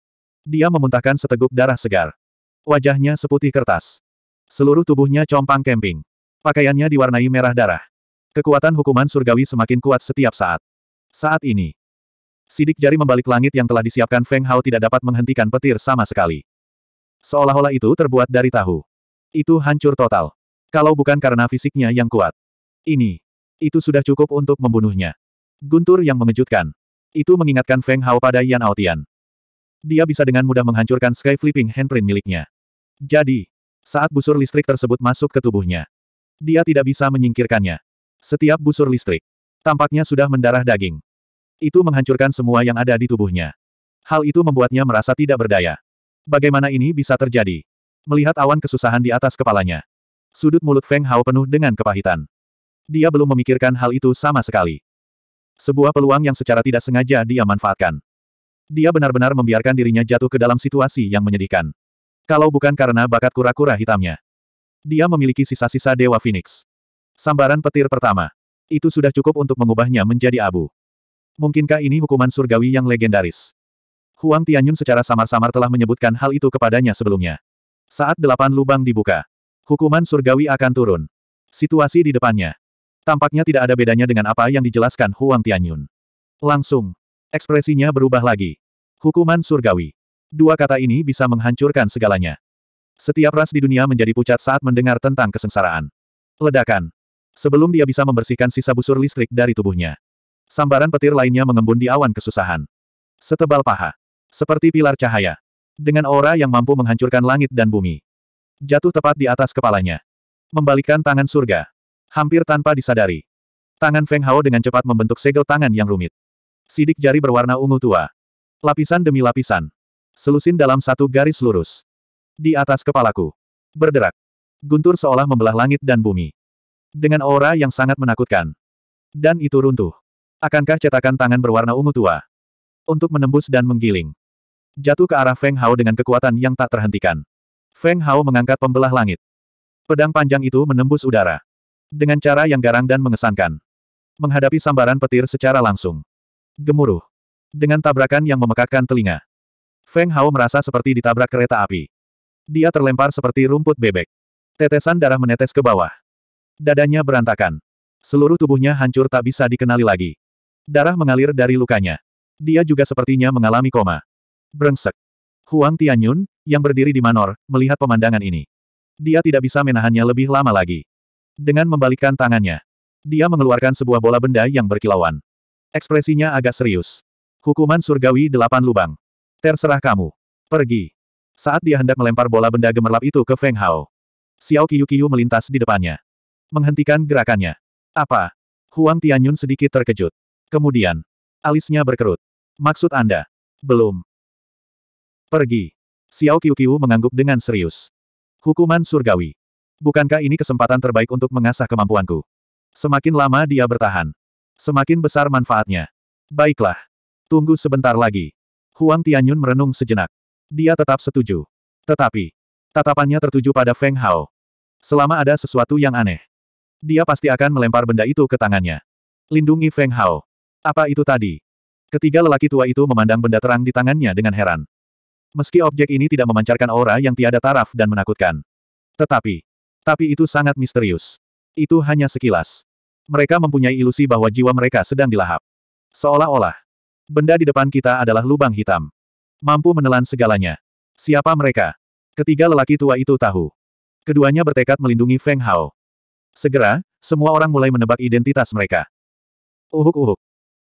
Dia memuntahkan seteguk darah segar. Wajahnya seputih kertas. Seluruh tubuhnya compang kemping. Pakaiannya diwarnai merah darah. Kekuatan hukuman surgawi semakin kuat setiap saat. Saat ini, sidik jari membalik langit yang telah disiapkan Feng Hao tidak dapat menghentikan petir sama sekali. Seolah-olah itu terbuat dari tahu. Itu hancur total. Kalau bukan karena fisiknya yang kuat. Ini. Itu sudah cukup untuk membunuhnya. Guntur yang mengejutkan. Itu mengingatkan Feng Hao pada Yan Aotian. Dia bisa dengan mudah menghancurkan Sky Flipping Handprint miliknya. Jadi, saat busur listrik tersebut masuk ke tubuhnya, dia tidak bisa menyingkirkannya. Setiap busur listrik, tampaknya sudah mendarah daging. Itu menghancurkan semua yang ada di tubuhnya. Hal itu membuatnya merasa tidak berdaya. Bagaimana ini bisa terjadi? Melihat awan kesusahan di atas kepalanya. Sudut mulut Feng Hao penuh dengan kepahitan. Dia belum memikirkan hal itu sama sekali. Sebuah peluang yang secara tidak sengaja dia manfaatkan. Dia benar-benar membiarkan dirinya jatuh ke dalam situasi yang menyedihkan. Kalau bukan karena bakat kura-kura hitamnya. Dia memiliki sisa-sisa Dewa Phoenix. Sambaran petir pertama. Itu sudah cukup untuk mengubahnya menjadi abu. Mungkinkah ini hukuman surgawi yang legendaris? Huang Tianyun secara samar-samar telah menyebutkan hal itu kepadanya sebelumnya. Saat delapan lubang dibuka, hukuman surgawi akan turun. Situasi di depannya. Tampaknya tidak ada bedanya dengan apa yang dijelaskan Huang Tianyun. Langsung. Ekspresinya berubah lagi. Hukuman surgawi. Dua kata ini bisa menghancurkan segalanya. Setiap ras di dunia menjadi pucat saat mendengar tentang kesengsaraan. Ledakan. Sebelum dia bisa membersihkan sisa busur listrik dari tubuhnya. Sambaran petir lainnya mengembun di awan kesusahan. Setebal paha. Seperti pilar cahaya. Dengan aura yang mampu menghancurkan langit dan bumi. Jatuh tepat di atas kepalanya. Membalikkan tangan surga. Hampir tanpa disadari. Tangan Feng Hao dengan cepat membentuk segel tangan yang rumit. Sidik jari berwarna ungu tua. Lapisan demi lapisan. Selusin dalam satu garis lurus. Di atas kepalaku. Berderak. Guntur seolah membelah langit dan bumi. Dengan aura yang sangat menakutkan. Dan itu runtuh. Akankah cetakan tangan berwarna ungu tua? Untuk menembus dan menggiling. Jatuh ke arah Feng Hao dengan kekuatan yang tak terhentikan. Feng Hao mengangkat pembelah langit. Pedang panjang itu menembus udara. Dengan cara yang garang dan mengesankan. Menghadapi sambaran petir secara langsung. Gemuruh. Dengan tabrakan yang memekakkan telinga. Feng Hao merasa seperti ditabrak kereta api. Dia terlempar seperti rumput bebek. Tetesan darah menetes ke bawah. Dadanya berantakan. Seluruh tubuhnya hancur tak bisa dikenali lagi. Darah mengalir dari lukanya. Dia juga sepertinya mengalami koma. Brengsek. Huang Tianyun, yang berdiri di Manor, melihat pemandangan ini. Dia tidak bisa menahannya lebih lama lagi dengan membalikkan tangannya. Dia mengeluarkan sebuah bola benda yang berkilauan. Ekspresinya agak serius. Hukuman surgawi delapan lubang. Terserah kamu. Pergi. Saat dia hendak melempar bola benda gemerlap itu ke Feng Hao. Xiao Qiu melintas di depannya. Menghentikan gerakannya. Apa? Huang Tianyun sedikit terkejut. Kemudian. Alisnya berkerut. Maksud Anda? Belum. Pergi. Xiao Qiu Qiu mengangguk dengan serius. Hukuman surgawi. Bukankah ini kesempatan terbaik untuk mengasah kemampuanku? Semakin lama dia bertahan, semakin besar manfaatnya. Baiklah. Tunggu sebentar lagi. Huang Tianyun merenung sejenak. Dia tetap setuju. Tetapi, tatapannya tertuju pada Feng Hao. Selama ada sesuatu yang aneh, dia pasti akan melempar benda itu ke tangannya. Lindungi Feng Hao. Apa itu tadi? Ketiga lelaki tua itu memandang benda terang di tangannya dengan heran. Meski objek ini tidak memancarkan aura yang tiada taraf dan menakutkan. Tetapi, tapi itu sangat misterius. Itu hanya sekilas. Mereka mempunyai ilusi bahwa jiwa mereka sedang dilahap. Seolah-olah, benda di depan kita adalah lubang hitam. Mampu menelan segalanya. Siapa mereka? Ketiga lelaki tua itu tahu. Keduanya bertekad melindungi Feng Hao. Segera, semua orang mulai menebak identitas mereka. Uhuk-uhuk.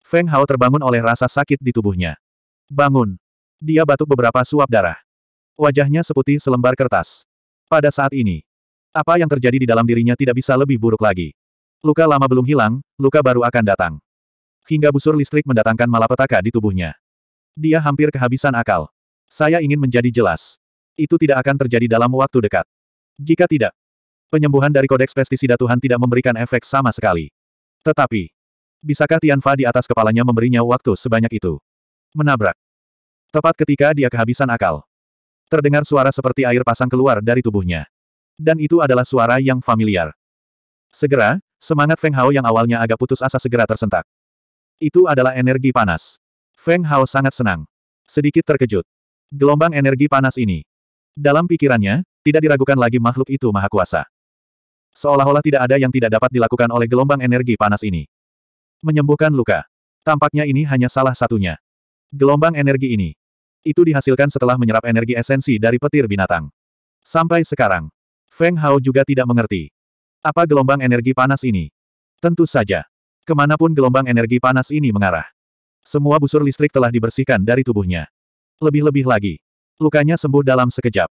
Feng Hao terbangun oleh rasa sakit di tubuhnya. Bangun. Dia batuk beberapa suap darah. Wajahnya seputih selembar kertas. Pada saat ini, apa yang terjadi di dalam dirinya tidak bisa lebih buruk lagi. Luka lama belum hilang, luka baru akan datang. Hingga busur listrik mendatangkan malapetaka di tubuhnya. Dia hampir kehabisan akal. Saya ingin menjadi jelas. Itu tidak akan terjadi dalam waktu dekat. Jika tidak, penyembuhan dari kodeks pestisida Tuhan tidak memberikan efek sama sekali. Tetapi, bisakah Tianfa di atas kepalanya memberinya waktu sebanyak itu? Menabrak. Tepat ketika dia kehabisan akal. Terdengar suara seperti air pasang keluar dari tubuhnya dan itu adalah suara yang familiar. Segera, semangat Feng Hao yang awalnya agak putus asa segera tersentak. Itu adalah energi panas. Feng Hao sangat senang. Sedikit terkejut. Gelombang energi panas ini. Dalam pikirannya, tidak diragukan lagi makhluk itu maha kuasa. Seolah-olah tidak ada yang tidak dapat dilakukan oleh gelombang energi panas ini. Menyembuhkan luka. Tampaknya ini hanya salah satunya. Gelombang energi ini. Itu dihasilkan setelah menyerap energi esensi dari petir binatang. Sampai sekarang, Feng Hao juga tidak mengerti. Apa gelombang energi panas ini? Tentu saja. Kemanapun gelombang energi panas ini mengarah. Semua busur listrik telah dibersihkan dari tubuhnya. Lebih-lebih lagi. Lukanya sembuh dalam sekejap.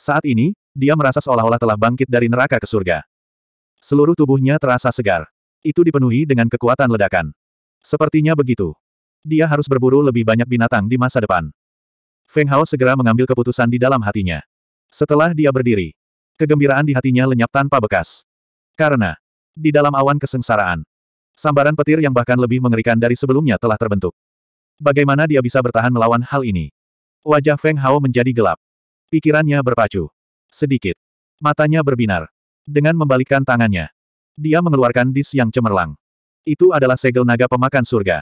Saat ini, dia merasa seolah-olah telah bangkit dari neraka ke surga. Seluruh tubuhnya terasa segar. Itu dipenuhi dengan kekuatan ledakan. Sepertinya begitu. Dia harus berburu lebih banyak binatang di masa depan. Feng Hao segera mengambil keputusan di dalam hatinya. Setelah dia berdiri, Kegembiraan di hatinya lenyap tanpa bekas. Karena, di dalam awan kesengsaraan, sambaran petir yang bahkan lebih mengerikan dari sebelumnya telah terbentuk. Bagaimana dia bisa bertahan melawan hal ini? Wajah Feng Hao menjadi gelap. Pikirannya berpacu. Sedikit. Matanya berbinar. Dengan membalikkan tangannya, dia mengeluarkan dis yang cemerlang. Itu adalah segel naga pemakan surga.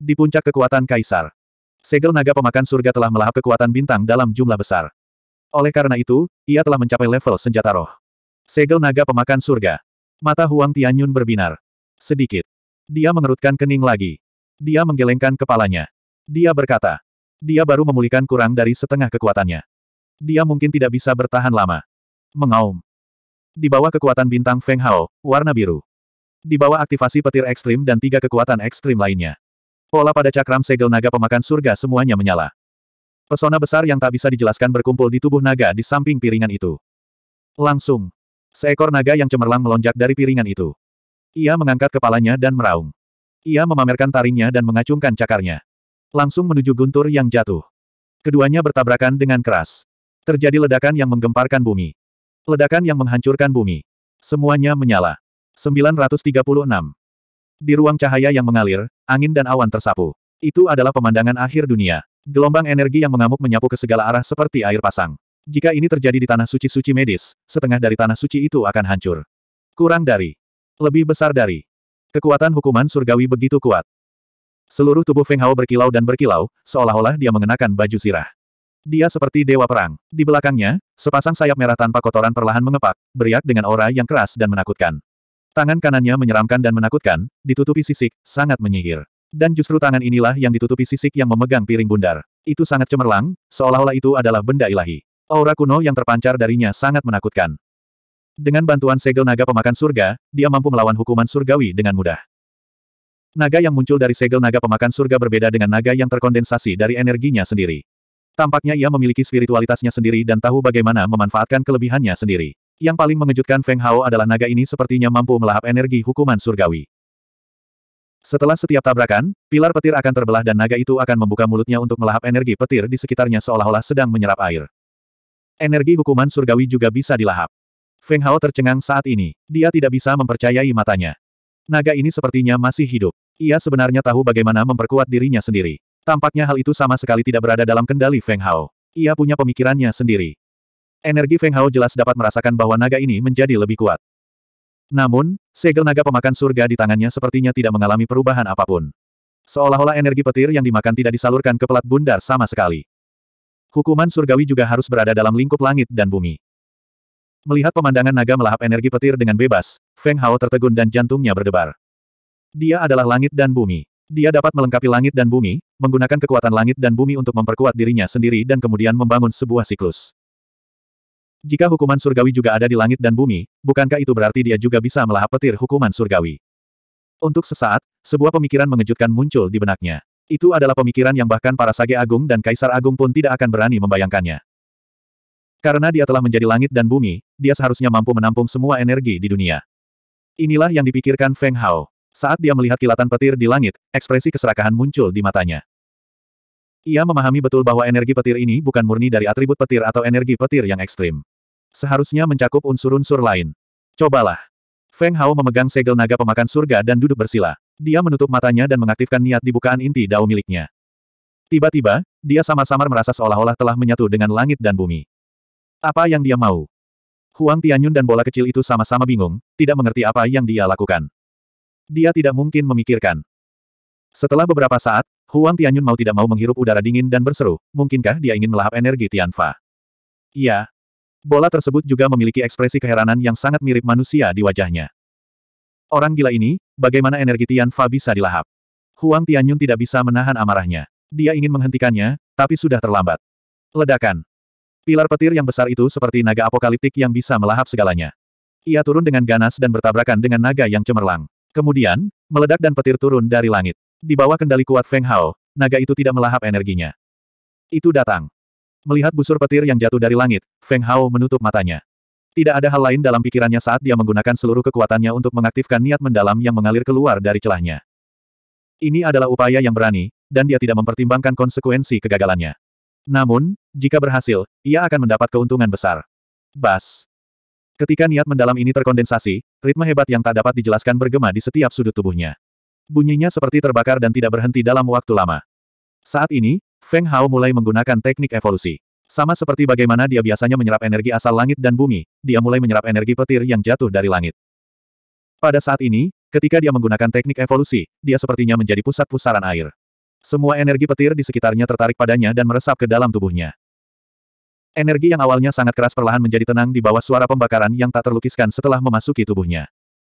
Di puncak kekuatan kaisar, segel naga pemakan surga telah melahap kekuatan bintang dalam jumlah besar. Oleh karena itu, ia telah mencapai level senjata roh. Segel naga pemakan surga. Mata Huang Tianyun berbinar. Sedikit. Dia mengerutkan kening lagi. Dia menggelengkan kepalanya. Dia berkata. Dia baru memulihkan kurang dari setengah kekuatannya. Dia mungkin tidak bisa bertahan lama. Mengaum. Di bawah kekuatan bintang Feng Hao, warna biru. Di bawah aktivasi petir ekstrim dan tiga kekuatan ekstrim lainnya. Pola pada cakram segel naga pemakan surga semuanya menyala. Pesona besar yang tak bisa dijelaskan berkumpul di tubuh naga di samping piringan itu. Langsung. Seekor naga yang cemerlang melonjak dari piringan itu. Ia mengangkat kepalanya dan meraung. Ia memamerkan taringnya dan mengacungkan cakarnya. Langsung menuju guntur yang jatuh. Keduanya bertabrakan dengan keras. Terjadi ledakan yang menggemparkan bumi. Ledakan yang menghancurkan bumi. Semuanya menyala. 936. Di ruang cahaya yang mengalir, angin dan awan tersapu. Itu adalah pemandangan akhir dunia. Gelombang energi yang mengamuk menyapu ke segala arah seperti air pasang. Jika ini terjadi di tanah suci-suci medis, setengah dari tanah suci itu akan hancur. Kurang dari. Lebih besar dari. Kekuatan hukuman surgawi begitu kuat. Seluruh tubuh Feng Hao berkilau dan berkilau, seolah-olah dia mengenakan baju zirah. Dia seperti dewa perang. Di belakangnya, sepasang sayap merah tanpa kotoran perlahan mengepak, beriak dengan aura yang keras dan menakutkan. Tangan kanannya menyeramkan dan menakutkan, ditutupi sisik, sangat menyihir. Dan justru tangan inilah yang ditutupi sisik yang memegang piring bundar. Itu sangat cemerlang, seolah-olah itu adalah benda ilahi. Aura kuno yang terpancar darinya sangat menakutkan. Dengan bantuan segel naga pemakan surga, dia mampu melawan hukuman surgawi dengan mudah. Naga yang muncul dari segel naga pemakan surga berbeda dengan naga yang terkondensasi dari energinya sendiri. Tampaknya ia memiliki spiritualitasnya sendiri dan tahu bagaimana memanfaatkan kelebihannya sendiri. Yang paling mengejutkan Feng Hao adalah naga ini sepertinya mampu melahap energi hukuman surgawi. Setelah setiap tabrakan, pilar petir akan terbelah dan naga itu akan membuka mulutnya untuk melahap energi petir di sekitarnya seolah-olah sedang menyerap air. Energi hukuman surgawi juga bisa dilahap. Feng Hao tercengang saat ini. Dia tidak bisa mempercayai matanya. Naga ini sepertinya masih hidup. Ia sebenarnya tahu bagaimana memperkuat dirinya sendiri. Tampaknya hal itu sama sekali tidak berada dalam kendali Feng Hao. Ia punya pemikirannya sendiri. Energi Feng Hao jelas dapat merasakan bahwa naga ini menjadi lebih kuat. Namun, segel naga pemakan surga di tangannya sepertinya tidak mengalami perubahan apapun. Seolah-olah energi petir yang dimakan tidak disalurkan ke pelat bundar sama sekali. Hukuman surgawi juga harus berada dalam lingkup langit dan bumi. Melihat pemandangan naga melahap energi petir dengan bebas, Feng Hao tertegun dan jantungnya berdebar. Dia adalah langit dan bumi. Dia dapat melengkapi langit dan bumi, menggunakan kekuatan langit dan bumi untuk memperkuat dirinya sendiri dan kemudian membangun sebuah siklus. Jika hukuman surgawi juga ada di langit dan bumi, bukankah itu berarti dia juga bisa melahap petir hukuman surgawi? Untuk sesaat, sebuah pemikiran mengejutkan muncul di benaknya. Itu adalah pemikiran yang bahkan para sage agung dan kaisar agung pun tidak akan berani membayangkannya. Karena dia telah menjadi langit dan bumi, dia seharusnya mampu menampung semua energi di dunia. Inilah yang dipikirkan Feng Hao. Saat dia melihat kilatan petir di langit, ekspresi keserakahan muncul di matanya. Ia memahami betul bahwa energi petir ini bukan murni dari atribut petir atau energi petir yang ekstrim. Seharusnya mencakup unsur-unsur lain. Cobalah. Feng Hao memegang segel naga pemakan surga dan duduk bersila. Dia menutup matanya dan mengaktifkan niat di bukaan inti dao miliknya. Tiba-tiba, dia sama-sama merasa seolah-olah telah menyatu dengan langit dan bumi. Apa yang dia mau? Huang Tianyun dan bola kecil itu sama-sama bingung, tidak mengerti apa yang dia lakukan. Dia tidak mungkin memikirkan. Setelah beberapa saat, Huang Tianyun mau tidak mau menghirup udara dingin dan berseru, mungkinkah dia ingin melahap energi Tianfa? Iya. Bola tersebut juga memiliki ekspresi keheranan yang sangat mirip manusia di wajahnya. Orang gila ini, bagaimana energi Tianfa bisa dilahap? Huang Tianyun tidak bisa menahan amarahnya. Dia ingin menghentikannya, tapi sudah terlambat. Ledakan. Pilar petir yang besar itu seperti naga apokaliptik yang bisa melahap segalanya. Ia turun dengan ganas dan bertabrakan dengan naga yang cemerlang. Kemudian, meledak dan petir turun dari langit. Di bawah kendali kuat Feng Hao, naga itu tidak melahap energinya. Itu datang. Melihat busur petir yang jatuh dari langit, Feng Hao menutup matanya. Tidak ada hal lain dalam pikirannya saat dia menggunakan seluruh kekuatannya untuk mengaktifkan niat mendalam yang mengalir keluar dari celahnya. Ini adalah upaya yang berani, dan dia tidak mempertimbangkan konsekuensi kegagalannya. Namun, jika berhasil, ia akan mendapat keuntungan besar. Bas. Ketika niat mendalam ini terkondensasi, ritme hebat yang tak dapat dijelaskan bergema di setiap sudut tubuhnya. Bunyinya seperti terbakar dan tidak berhenti dalam waktu lama. Saat ini, Feng Hao mulai menggunakan teknik evolusi. Sama seperti bagaimana dia biasanya menyerap energi asal langit dan bumi, dia mulai menyerap energi petir yang jatuh dari langit. Pada saat ini, ketika dia menggunakan teknik evolusi, dia sepertinya menjadi pusat pusaran air. Semua energi petir di sekitarnya tertarik padanya dan meresap ke dalam tubuhnya. Energi yang awalnya sangat keras perlahan menjadi tenang di bawah suara pembakaran yang tak terlukiskan setelah memasuki tubuhnya.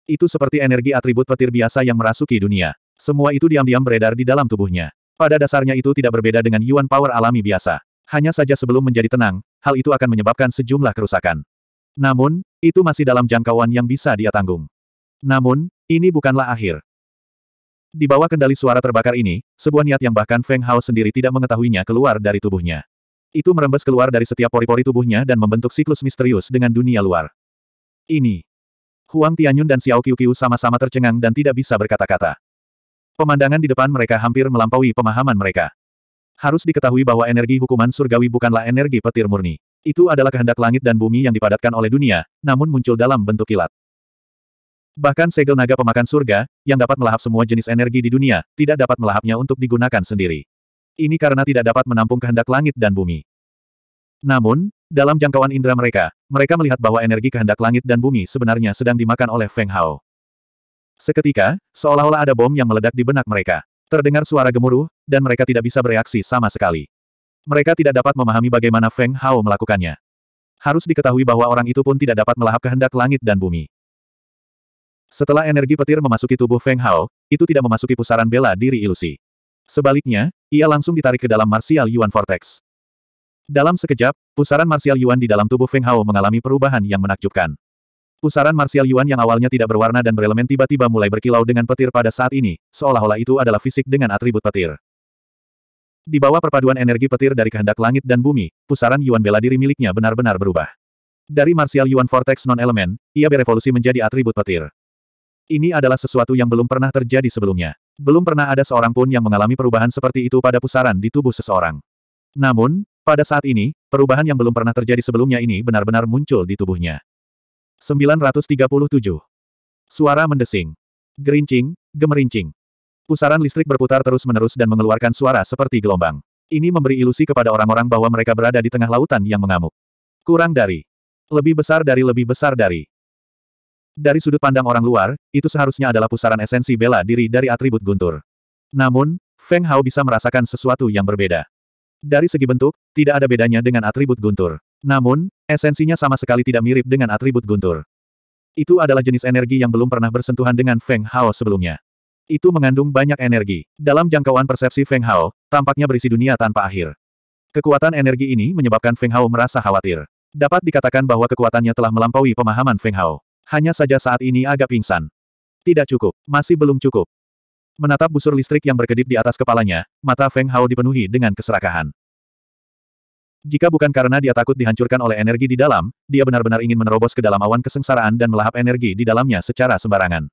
Itu seperti energi atribut petir biasa yang merasuki dunia. Semua itu diam-diam beredar di dalam tubuhnya. Pada dasarnya itu tidak berbeda dengan Yuan Power alami biasa. Hanya saja sebelum menjadi tenang, hal itu akan menyebabkan sejumlah kerusakan. Namun, itu masih dalam jangkauan yang bisa dia tanggung. Namun, ini bukanlah akhir. Di bawah kendali suara terbakar ini, sebuah niat yang bahkan Feng Hao sendiri tidak mengetahuinya keluar dari tubuhnya. Itu merembes keluar dari setiap pori-pori tubuhnya dan membentuk siklus misterius dengan dunia luar. Ini Huang Tianyun dan Xiao Qiuqiu sama-sama tercengang dan tidak bisa berkata-kata. Pemandangan di depan mereka hampir melampaui pemahaman mereka. Harus diketahui bahwa energi hukuman surgawi bukanlah energi petir murni. Itu adalah kehendak langit dan bumi yang dipadatkan oleh dunia, namun muncul dalam bentuk kilat. Bahkan segel naga pemakan surga, yang dapat melahap semua jenis energi di dunia, tidak dapat melahapnya untuk digunakan sendiri. Ini karena tidak dapat menampung kehendak langit dan bumi. Namun, dalam jangkauan indera mereka, mereka melihat bahwa energi kehendak langit dan bumi sebenarnya sedang dimakan oleh Feng Hao. Seketika, seolah-olah ada bom yang meledak di benak mereka. Terdengar suara gemuruh, dan mereka tidak bisa bereaksi sama sekali. Mereka tidak dapat memahami bagaimana Feng Hao melakukannya. Harus diketahui bahwa orang itu pun tidak dapat melahap kehendak langit dan bumi. Setelah energi petir memasuki tubuh Feng Hao, itu tidak memasuki pusaran bela diri ilusi. Sebaliknya, ia langsung ditarik ke dalam Martial Yuan Vortex. Dalam sekejap, pusaran Martial Yuan di dalam tubuh Feng Hao mengalami perubahan yang menakjubkan. Pusaran Martial Yuan yang awalnya tidak berwarna dan berelemen tiba-tiba mulai berkilau dengan petir pada saat ini, seolah-olah itu adalah fisik dengan atribut petir. Di bawah perpaduan energi petir dari kehendak langit dan bumi, pusaran Yuan bela diri miliknya benar-benar berubah. Dari Martial Yuan Vortex non element ia berevolusi menjadi atribut petir. Ini adalah sesuatu yang belum pernah terjadi sebelumnya. Belum pernah ada seorang pun yang mengalami perubahan seperti itu pada pusaran di tubuh seseorang. Namun, pada saat ini, perubahan yang belum pernah terjadi sebelumnya ini benar-benar muncul di tubuhnya. 937. Suara mendesing. Gerincing, gemerincing. Pusaran listrik berputar terus-menerus dan mengeluarkan suara seperti gelombang. Ini memberi ilusi kepada orang-orang bahwa mereka berada di tengah lautan yang mengamuk. Kurang dari. Lebih besar dari lebih besar dari. Dari sudut pandang orang luar, itu seharusnya adalah pusaran esensi bela diri dari atribut guntur. Namun, Feng Hao bisa merasakan sesuatu yang berbeda. Dari segi bentuk, tidak ada bedanya dengan atribut guntur. Namun, esensinya sama sekali tidak mirip dengan atribut guntur. Itu adalah jenis energi yang belum pernah bersentuhan dengan Feng Hao sebelumnya. Itu mengandung banyak energi. Dalam jangkauan persepsi Feng Hao, tampaknya berisi dunia tanpa akhir. Kekuatan energi ini menyebabkan Feng Hao merasa khawatir. Dapat dikatakan bahwa kekuatannya telah melampaui pemahaman Feng Hao. Hanya saja saat ini agak pingsan. Tidak cukup, masih belum cukup. Menatap busur listrik yang berkedip di atas kepalanya, mata Feng Hao dipenuhi dengan keserakahan. Jika bukan karena dia takut dihancurkan oleh energi di dalam, dia benar-benar ingin menerobos ke dalam awan kesengsaraan dan melahap energi di dalamnya secara sembarangan.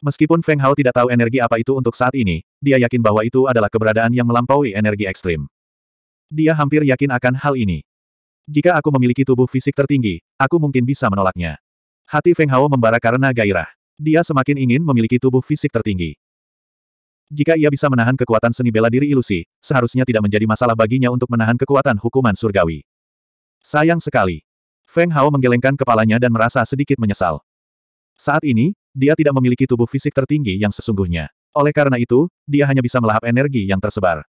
Meskipun Feng Hao tidak tahu energi apa itu untuk saat ini, dia yakin bahwa itu adalah keberadaan yang melampaui energi ekstrim. Dia hampir yakin akan hal ini. Jika aku memiliki tubuh fisik tertinggi, aku mungkin bisa menolaknya. Hati Feng Hao membara karena gairah. Dia semakin ingin memiliki tubuh fisik tertinggi. Jika ia bisa menahan kekuatan seni bela diri ilusi, seharusnya tidak menjadi masalah baginya untuk menahan kekuatan hukuman surgawi. Sayang sekali. Feng Hao menggelengkan kepalanya dan merasa sedikit menyesal. Saat ini, dia tidak memiliki tubuh fisik tertinggi yang sesungguhnya. Oleh karena itu, dia hanya bisa melahap energi yang tersebar.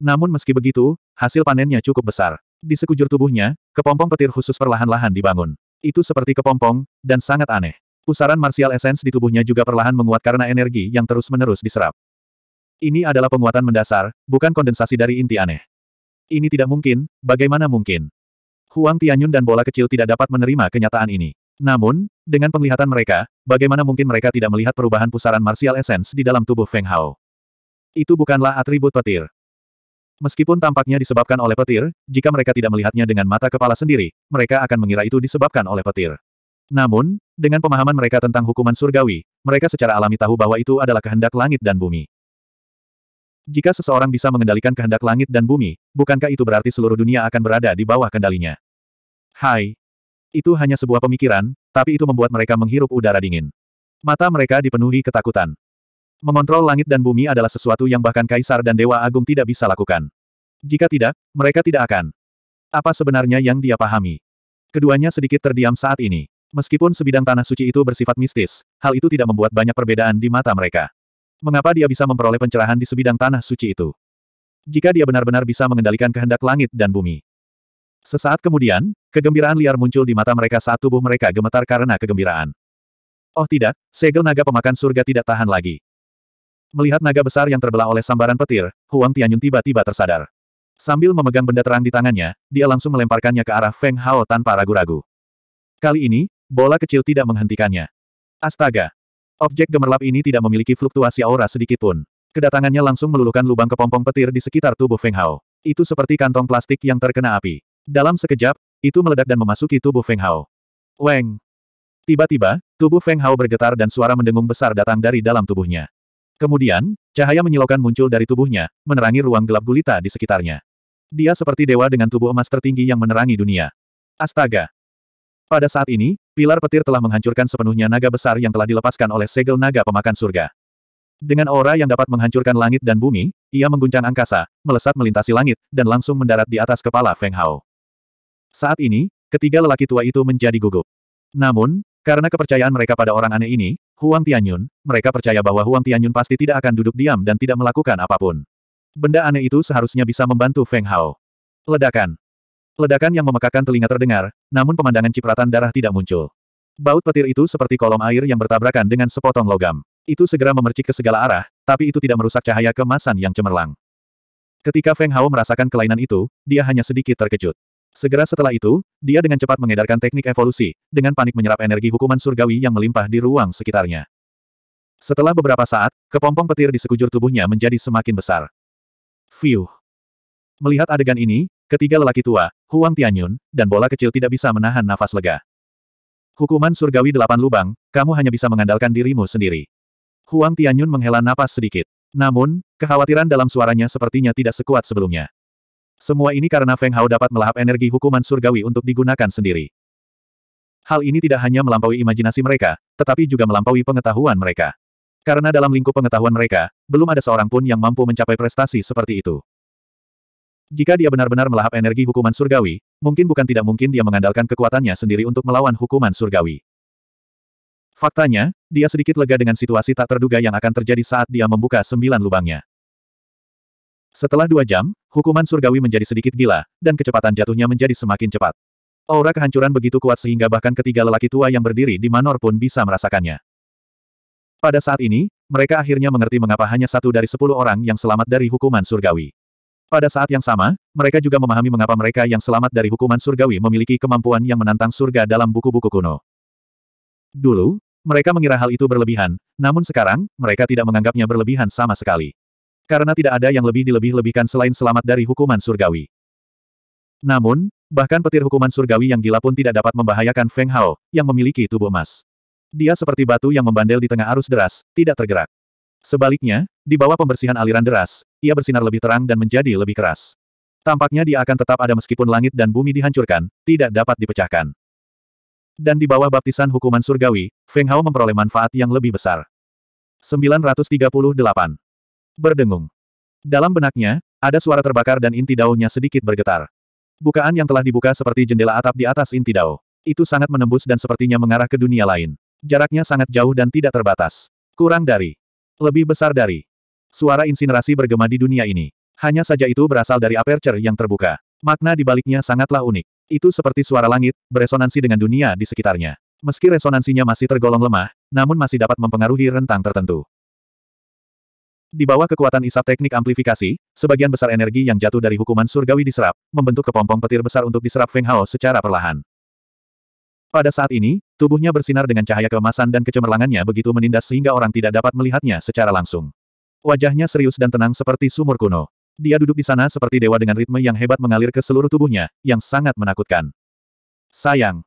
Namun meski begitu, hasil panennya cukup besar. Di sekujur tubuhnya, kepompong petir khusus perlahan-lahan dibangun. Itu seperti kepompong, dan sangat aneh. Pusaran martial essence di tubuhnya juga perlahan menguat karena energi yang terus-menerus diserap. Ini adalah penguatan mendasar, bukan kondensasi dari inti aneh. Ini tidak mungkin, bagaimana mungkin? Huang Tianyun dan bola kecil tidak dapat menerima kenyataan ini. Namun, dengan penglihatan mereka, bagaimana mungkin mereka tidak melihat perubahan pusaran martial essence di dalam tubuh Feng Hao? Itu bukanlah atribut petir. Meskipun tampaknya disebabkan oleh petir, jika mereka tidak melihatnya dengan mata kepala sendiri, mereka akan mengira itu disebabkan oleh petir. Namun, dengan pemahaman mereka tentang hukuman surgawi, mereka secara alami tahu bahwa itu adalah kehendak langit dan bumi. Jika seseorang bisa mengendalikan kehendak langit dan bumi, bukankah itu berarti seluruh dunia akan berada di bawah kendalinya? Hai. Itu hanya sebuah pemikiran, tapi itu membuat mereka menghirup udara dingin. Mata mereka dipenuhi ketakutan. Mengontrol langit dan bumi adalah sesuatu yang bahkan kaisar dan dewa agung tidak bisa lakukan. Jika tidak, mereka tidak akan. Apa sebenarnya yang dia pahami? Keduanya sedikit terdiam saat ini. Meskipun sebidang tanah suci itu bersifat mistis, hal itu tidak membuat banyak perbedaan di mata mereka. Mengapa dia bisa memperoleh pencerahan di sebidang tanah suci itu? Jika dia benar-benar bisa mengendalikan kehendak langit dan bumi. Sesaat kemudian, kegembiraan liar muncul di mata mereka saat tubuh mereka gemetar karena kegembiraan. Oh tidak, segel naga pemakan surga tidak tahan lagi. Melihat naga besar yang terbelah oleh sambaran petir, Huang Tianyun tiba-tiba tersadar. Sambil memegang benda terang di tangannya, dia langsung melemparkannya ke arah Feng Hao tanpa ragu-ragu. Kali ini, Bola kecil tidak menghentikannya. Astaga! Objek gemerlap ini tidak memiliki fluktuasi aura sedikit pun. Kedatangannya langsung meluluhkan lubang kepompong petir di sekitar tubuh Feng Hao. Itu seperti kantong plastik yang terkena api. Dalam sekejap, itu meledak dan memasuki tubuh Feng Hao. Weng! Tiba-tiba, tubuh Feng Hao bergetar dan suara mendengung besar datang dari dalam tubuhnya. Kemudian, cahaya menyilaukan muncul dari tubuhnya, menerangi ruang gelap gulita di sekitarnya. Dia seperti dewa dengan tubuh emas tertinggi yang menerangi dunia. Astaga! Pada saat ini, pilar petir telah menghancurkan sepenuhnya naga besar yang telah dilepaskan oleh segel naga pemakan surga. Dengan aura yang dapat menghancurkan langit dan bumi, ia mengguncang angkasa, melesat melintasi langit, dan langsung mendarat di atas kepala Feng Hao. Saat ini, ketiga lelaki tua itu menjadi gugup. Namun, karena kepercayaan mereka pada orang aneh ini, Huang Tianyun, mereka percaya bahwa Huang Tianyun pasti tidak akan duduk diam dan tidak melakukan apapun. Benda aneh itu seharusnya bisa membantu Feng Hao. Ledakan. Ledakan yang memekakan telinga terdengar, namun pemandangan cipratan darah tidak muncul. Baut petir itu seperti kolom air yang bertabrakan dengan sepotong logam. Itu segera memercik ke segala arah, tapi itu tidak merusak cahaya kemasan yang cemerlang. Ketika Feng Hao merasakan kelainan itu, dia hanya sedikit terkejut. Segera setelah itu, dia dengan cepat mengedarkan teknik evolusi, dengan panik menyerap energi hukuman surgawi yang melimpah di ruang sekitarnya. Setelah beberapa saat, kepompong petir di sekujur tubuhnya menjadi semakin besar. Fiuh! Melihat adegan ini, ketiga lelaki tua, Huang Tianyun, dan bola kecil tidak bisa menahan nafas lega. Hukuman surgawi delapan lubang, kamu hanya bisa mengandalkan dirimu sendiri. Huang Tianyun menghela napas sedikit. Namun, kekhawatiran dalam suaranya sepertinya tidak sekuat sebelumnya. Semua ini karena Feng Hao dapat melahap energi hukuman surgawi untuk digunakan sendiri. Hal ini tidak hanya melampaui imajinasi mereka, tetapi juga melampaui pengetahuan mereka. Karena dalam lingkup pengetahuan mereka, belum ada seorang pun yang mampu mencapai prestasi seperti itu. Jika dia benar-benar melahap energi hukuman surgawi, mungkin bukan tidak mungkin dia mengandalkan kekuatannya sendiri untuk melawan hukuman surgawi. Faktanya, dia sedikit lega dengan situasi tak terduga yang akan terjadi saat dia membuka sembilan lubangnya. Setelah dua jam, hukuman surgawi menjadi sedikit gila, dan kecepatan jatuhnya menjadi semakin cepat. Aura kehancuran begitu kuat sehingga bahkan ketiga lelaki tua yang berdiri di Manor pun bisa merasakannya. Pada saat ini, mereka akhirnya mengerti mengapa hanya satu dari sepuluh orang yang selamat dari hukuman surgawi. Pada saat yang sama, mereka juga memahami mengapa mereka yang selamat dari hukuman surgawi memiliki kemampuan yang menantang surga dalam buku-buku kuno. Dulu, mereka mengira hal itu berlebihan, namun sekarang, mereka tidak menganggapnya berlebihan sama sekali. Karena tidak ada yang lebih dilebih-lebihkan selain selamat dari hukuman surgawi. Namun, bahkan petir hukuman surgawi yang gila pun tidak dapat membahayakan Feng Hao, yang memiliki tubuh emas. Dia seperti batu yang membandel di tengah arus deras, tidak tergerak. Sebaliknya, di bawah pembersihan aliran deras, ia bersinar lebih terang dan menjadi lebih keras. Tampaknya dia akan tetap ada meskipun langit dan bumi dihancurkan, tidak dapat dipecahkan. Dan di bawah baptisan hukuman surgawi, Feng Hao memperoleh manfaat yang lebih besar. 938. Berdengung. Dalam benaknya, ada suara terbakar dan inti daunnya sedikit bergetar. Bukaan yang telah dibuka seperti jendela atap di atas inti dao. Itu sangat menembus dan sepertinya mengarah ke dunia lain. Jaraknya sangat jauh dan tidak terbatas. Kurang dari. Lebih besar dari. Suara insinerasi bergema di dunia ini. Hanya saja itu berasal dari aperture yang terbuka. Makna di baliknya sangatlah unik. Itu seperti suara langit, beresonansi dengan dunia di sekitarnya. Meski resonansinya masih tergolong lemah, namun masih dapat mempengaruhi rentang tertentu. Di bawah kekuatan isap teknik amplifikasi, sebagian besar energi yang jatuh dari hukuman surgawi diserap, membentuk kepompong petir besar untuk diserap Feng Hao secara perlahan. Pada saat ini, tubuhnya bersinar dengan cahaya keemasan dan kecemerlangannya begitu menindas sehingga orang tidak dapat melihatnya secara langsung. Wajahnya serius dan tenang seperti sumur kuno. Dia duduk di sana seperti dewa dengan ritme yang hebat mengalir ke seluruh tubuhnya, yang sangat menakutkan. Sayang.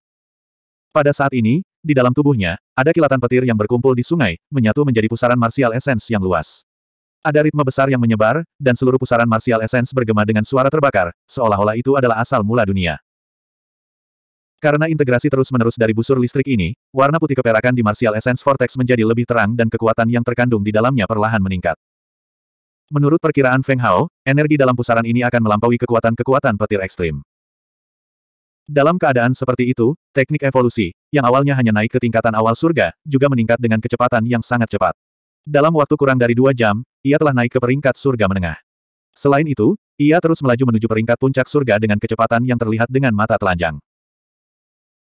Pada saat ini, di dalam tubuhnya, ada kilatan petir yang berkumpul di sungai, menyatu menjadi pusaran martial essence yang luas. Ada ritme besar yang menyebar, dan seluruh pusaran martial essence bergema dengan suara terbakar, seolah-olah itu adalah asal mula dunia. Karena integrasi terus-menerus dari busur listrik ini, warna putih keperakan di Martial Essence Vortex menjadi lebih terang dan kekuatan yang terkandung di dalamnya perlahan meningkat. Menurut perkiraan Feng Hao, energi dalam pusaran ini akan melampaui kekuatan-kekuatan petir ekstrim. Dalam keadaan seperti itu, teknik evolusi, yang awalnya hanya naik ke tingkatan awal surga, juga meningkat dengan kecepatan yang sangat cepat. Dalam waktu kurang dari dua jam, ia telah naik ke peringkat surga menengah. Selain itu, ia terus melaju menuju peringkat puncak surga dengan kecepatan yang terlihat dengan mata telanjang.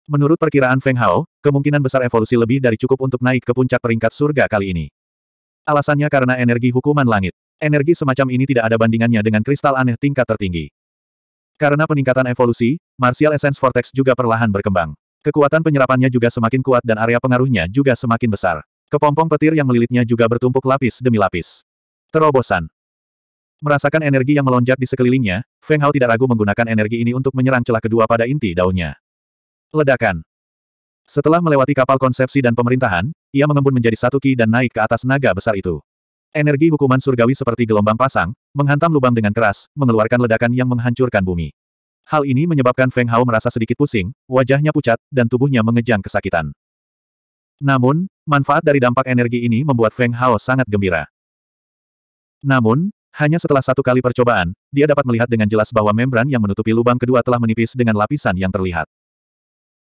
Menurut perkiraan Feng Hao, kemungkinan besar evolusi lebih dari cukup untuk naik ke puncak peringkat surga kali ini. Alasannya karena energi hukuman langit. Energi semacam ini tidak ada bandingannya dengan kristal aneh tingkat tertinggi. Karena peningkatan evolusi, Martial Essence Vortex juga perlahan berkembang. Kekuatan penyerapannya juga semakin kuat dan area pengaruhnya juga semakin besar. Kepompong petir yang melilitnya juga bertumpuk lapis demi lapis. Terobosan. Merasakan energi yang melonjak di sekelilingnya, Feng Hao tidak ragu menggunakan energi ini untuk menyerang celah kedua pada inti daunnya. Ledakan. Setelah melewati kapal konsepsi dan pemerintahan, ia mengembun menjadi satu ki dan naik ke atas naga besar itu. Energi hukuman surgawi seperti gelombang pasang, menghantam lubang dengan keras, mengeluarkan ledakan yang menghancurkan bumi. Hal ini menyebabkan Feng Hao merasa sedikit pusing, wajahnya pucat, dan tubuhnya mengejang kesakitan. Namun, manfaat dari dampak energi ini membuat Feng Hao sangat gembira. Namun, hanya setelah satu kali percobaan, dia dapat melihat dengan jelas bahwa membran yang menutupi lubang kedua telah menipis dengan lapisan yang terlihat.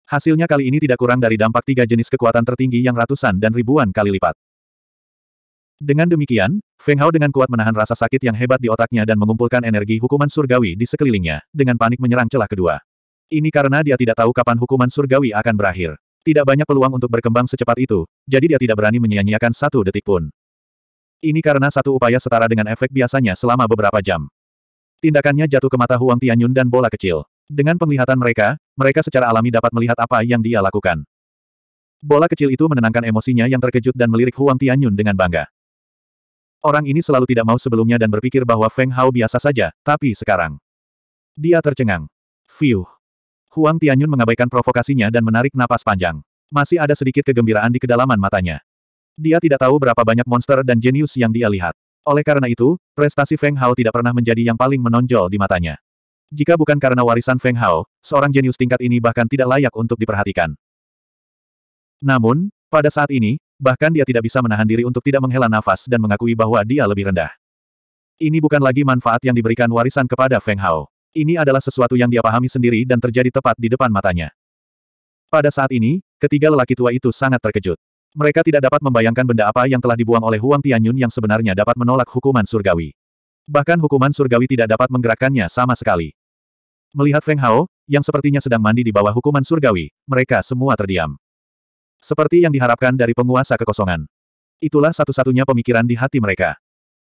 Hasilnya kali ini tidak kurang dari dampak tiga jenis kekuatan tertinggi yang ratusan dan ribuan kali lipat. Dengan demikian, Feng Hao dengan kuat menahan rasa sakit yang hebat di otaknya dan mengumpulkan energi hukuman surgawi di sekelilingnya, dengan panik menyerang celah kedua. Ini karena dia tidak tahu kapan hukuman surgawi akan berakhir. Tidak banyak peluang untuk berkembang secepat itu, jadi dia tidak berani menyia-nyiakan satu detik pun. Ini karena satu upaya setara dengan efek biasanya selama beberapa jam. Tindakannya jatuh ke mata Huang Tianyun dan bola kecil. Dengan penglihatan mereka, mereka secara alami dapat melihat apa yang dia lakukan. Bola kecil itu menenangkan emosinya yang terkejut dan melirik Huang Tianyun dengan bangga. Orang ini selalu tidak mau sebelumnya dan berpikir bahwa Feng Hao biasa saja, tapi sekarang. Dia tercengang. Fiuh. Huang Tianyun mengabaikan provokasinya dan menarik napas panjang. Masih ada sedikit kegembiraan di kedalaman matanya. Dia tidak tahu berapa banyak monster dan jenius yang dia lihat. Oleh karena itu, prestasi Feng Hao tidak pernah menjadi yang paling menonjol di matanya. Jika bukan karena warisan Feng Hao, seorang jenius tingkat ini bahkan tidak layak untuk diperhatikan. Namun, pada saat ini, bahkan dia tidak bisa menahan diri untuk tidak menghela nafas dan mengakui bahwa dia lebih rendah. Ini bukan lagi manfaat yang diberikan warisan kepada Feng Hao. Ini adalah sesuatu yang dia pahami sendiri dan terjadi tepat di depan matanya. Pada saat ini, ketiga lelaki tua itu sangat terkejut. Mereka tidak dapat membayangkan benda apa yang telah dibuang oleh Huang Tianyun yang sebenarnya dapat menolak hukuman surgawi. Bahkan hukuman surgawi tidak dapat menggerakkannya sama sekali. Melihat Feng Hao, yang sepertinya sedang mandi di bawah hukuman surgawi, mereka semua terdiam. Seperti yang diharapkan dari penguasa kekosongan. Itulah satu-satunya pemikiran di hati mereka.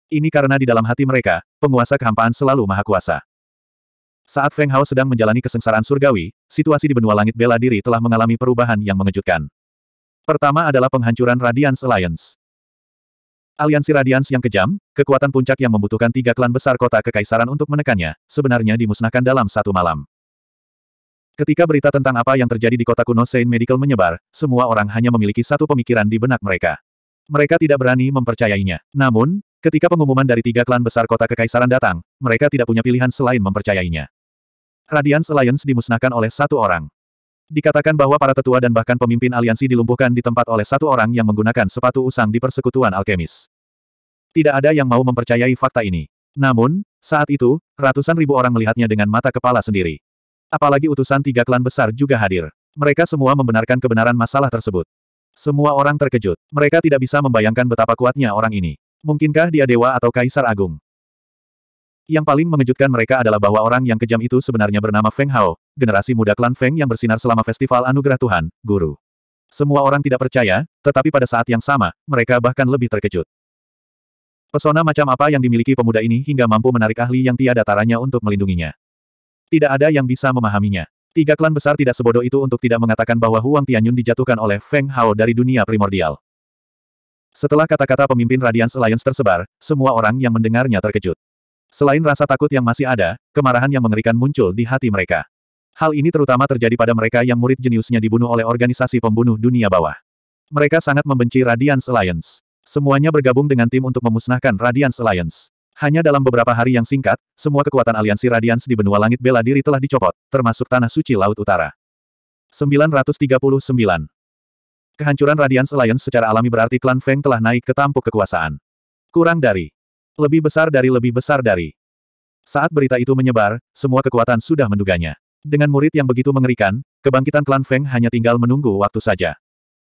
Ini karena di dalam hati mereka, penguasa kehampaan selalu maha kuasa. Saat Feng Hao sedang menjalani kesengsaraan surgawi, situasi di benua langit bela diri telah mengalami perubahan yang mengejutkan. Pertama adalah penghancuran Radiance Alliance. Aliansi Radiance yang kejam, kekuatan puncak yang membutuhkan tiga klan besar kota kekaisaran untuk menekannya, sebenarnya dimusnahkan dalam satu malam. Ketika berita tentang apa yang terjadi di kota kuno Saint Medical menyebar, semua orang hanya memiliki satu pemikiran di benak mereka. Mereka tidak berani mempercayainya. Namun, ketika pengumuman dari tiga klan besar kota kekaisaran datang, mereka tidak punya pilihan selain mempercayainya. Radiance Alliance dimusnahkan oleh satu orang. Dikatakan bahwa para tetua dan bahkan pemimpin aliansi dilumpuhkan di tempat oleh satu orang yang menggunakan sepatu usang di persekutuan alkemis. Tidak ada yang mau mempercayai fakta ini. Namun, saat itu, ratusan ribu orang melihatnya dengan mata kepala sendiri. Apalagi utusan tiga klan besar juga hadir. Mereka semua membenarkan kebenaran masalah tersebut. Semua orang terkejut. Mereka tidak bisa membayangkan betapa kuatnya orang ini. Mungkinkah dia dewa atau kaisar agung? Yang paling mengejutkan mereka adalah bahwa orang yang kejam itu sebenarnya bernama Feng Hao, generasi muda klan Feng yang bersinar selama Festival Anugerah Tuhan, Guru. Semua orang tidak percaya, tetapi pada saat yang sama, mereka bahkan lebih terkejut. Pesona macam apa yang dimiliki pemuda ini hingga mampu menarik ahli yang tiada taranya untuk melindunginya. Tidak ada yang bisa memahaminya. Tiga klan besar tidak sebodoh itu untuk tidak mengatakan bahwa Huang Tianyun dijatuhkan oleh Feng Hao dari dunia primordial. Setelah kata-kata pemimpin Radiance Alliance tersebar, semua orang yang mendengarnya terkejut. Selain rasa takut yang masih ada, kemarahan yang mengerikan muncul di hati mereka. Hal ini terutama terjadi pada mereka yang murid jeniusnya dibunuh oleh organisasi pembunuh dunia bawah. Mereka sangat membenci Radiance Alliance. Semuanya bergabung dengan tim untuk memusnahkan Radiance Alliance. Hanya dalam beberapa hari yang singkat, semua kekuatan aliansi Radians di benua langit bela diri telah dicopot, termasuk Tanah Suci Laut Utara. 939. Kehancuran Radians Alliance secara alami berarti klan Feng telah naik ke tampuk kekuasaan. Kurang dari. Lebih besar dari lebih besar dari. Saat berita itu menyebar, semua kekuatan sudah menduganya. Dengan murid yang begitu mengerikan, kebangkitan klan Feng hanya tinggal menunggu waktu saja.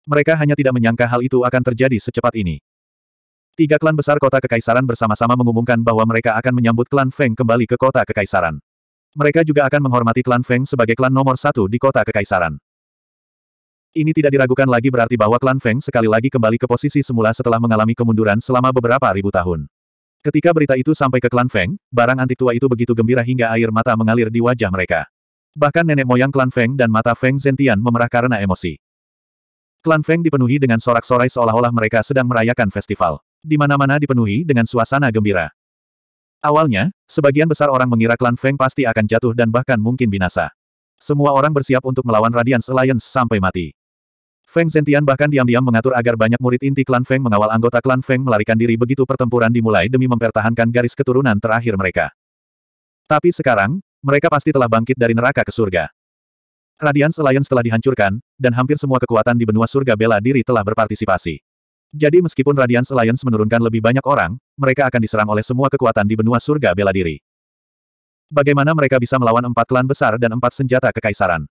Mereka hanya tidak menyangka hal itu akan terjadi secepat ini. Tiga klan besar kota Kekaisaran bersama-sama mengumumkan bahwa mereka akan menyambut klan Feng kembali ke kota Kekaisaran. Mereka juga akan menghormati klan Feng sebagai klan nomor satu di kota Kekaisaran. Ini tidak diragukan lagi berarti bahwa klan Feng sekali lagi kembali ke posisi semula setelah mengalami kemunduran selama beberapa ribu tahun. Ketika berita itu sampai ke klan Feng, barang antik tua itu begitu gembira hingga air mata mengalir di wajah mereka. Bahkan nenek moyang klan Feng dan mata Feng Zentian memerah karena emosi. Klan Feng dipenuhi dengan sorak-sorai seolah-olah mereka sedang merayakan festival di mana-mana dipenuhi dengan suasana gembira. Awalnya, sebagian besar orang mengira klan Feng pasti akan jatuh dan bahkan mungkin binasa. Semua orang bersiap untuk melawan Radiance Alliance sampai mati. Feng Zentian bahkan diam-diam mengatur agar banyak murid inti klan Feng mengawal anggota klan Feng melarikan diri begitu pertempuran dimulai demi mempertahankan garis keturunan terakhir mereka. Tapi sekarang, mereka pasti telah bangkit dari neraka ke surga. Radiance Alliance telah dihancurkan, dan hampir semua kekuatan di benua surga bela diri telah berpartisipasi. Jadi meskipun Radiance Alliance menurunkan lebih banyak orang, mereka akan diserang oleh semua kekuatan di benua surga bela diri. Bagaimana mereka bisa melawan empat klan besar dan empat senjata kekaisaran?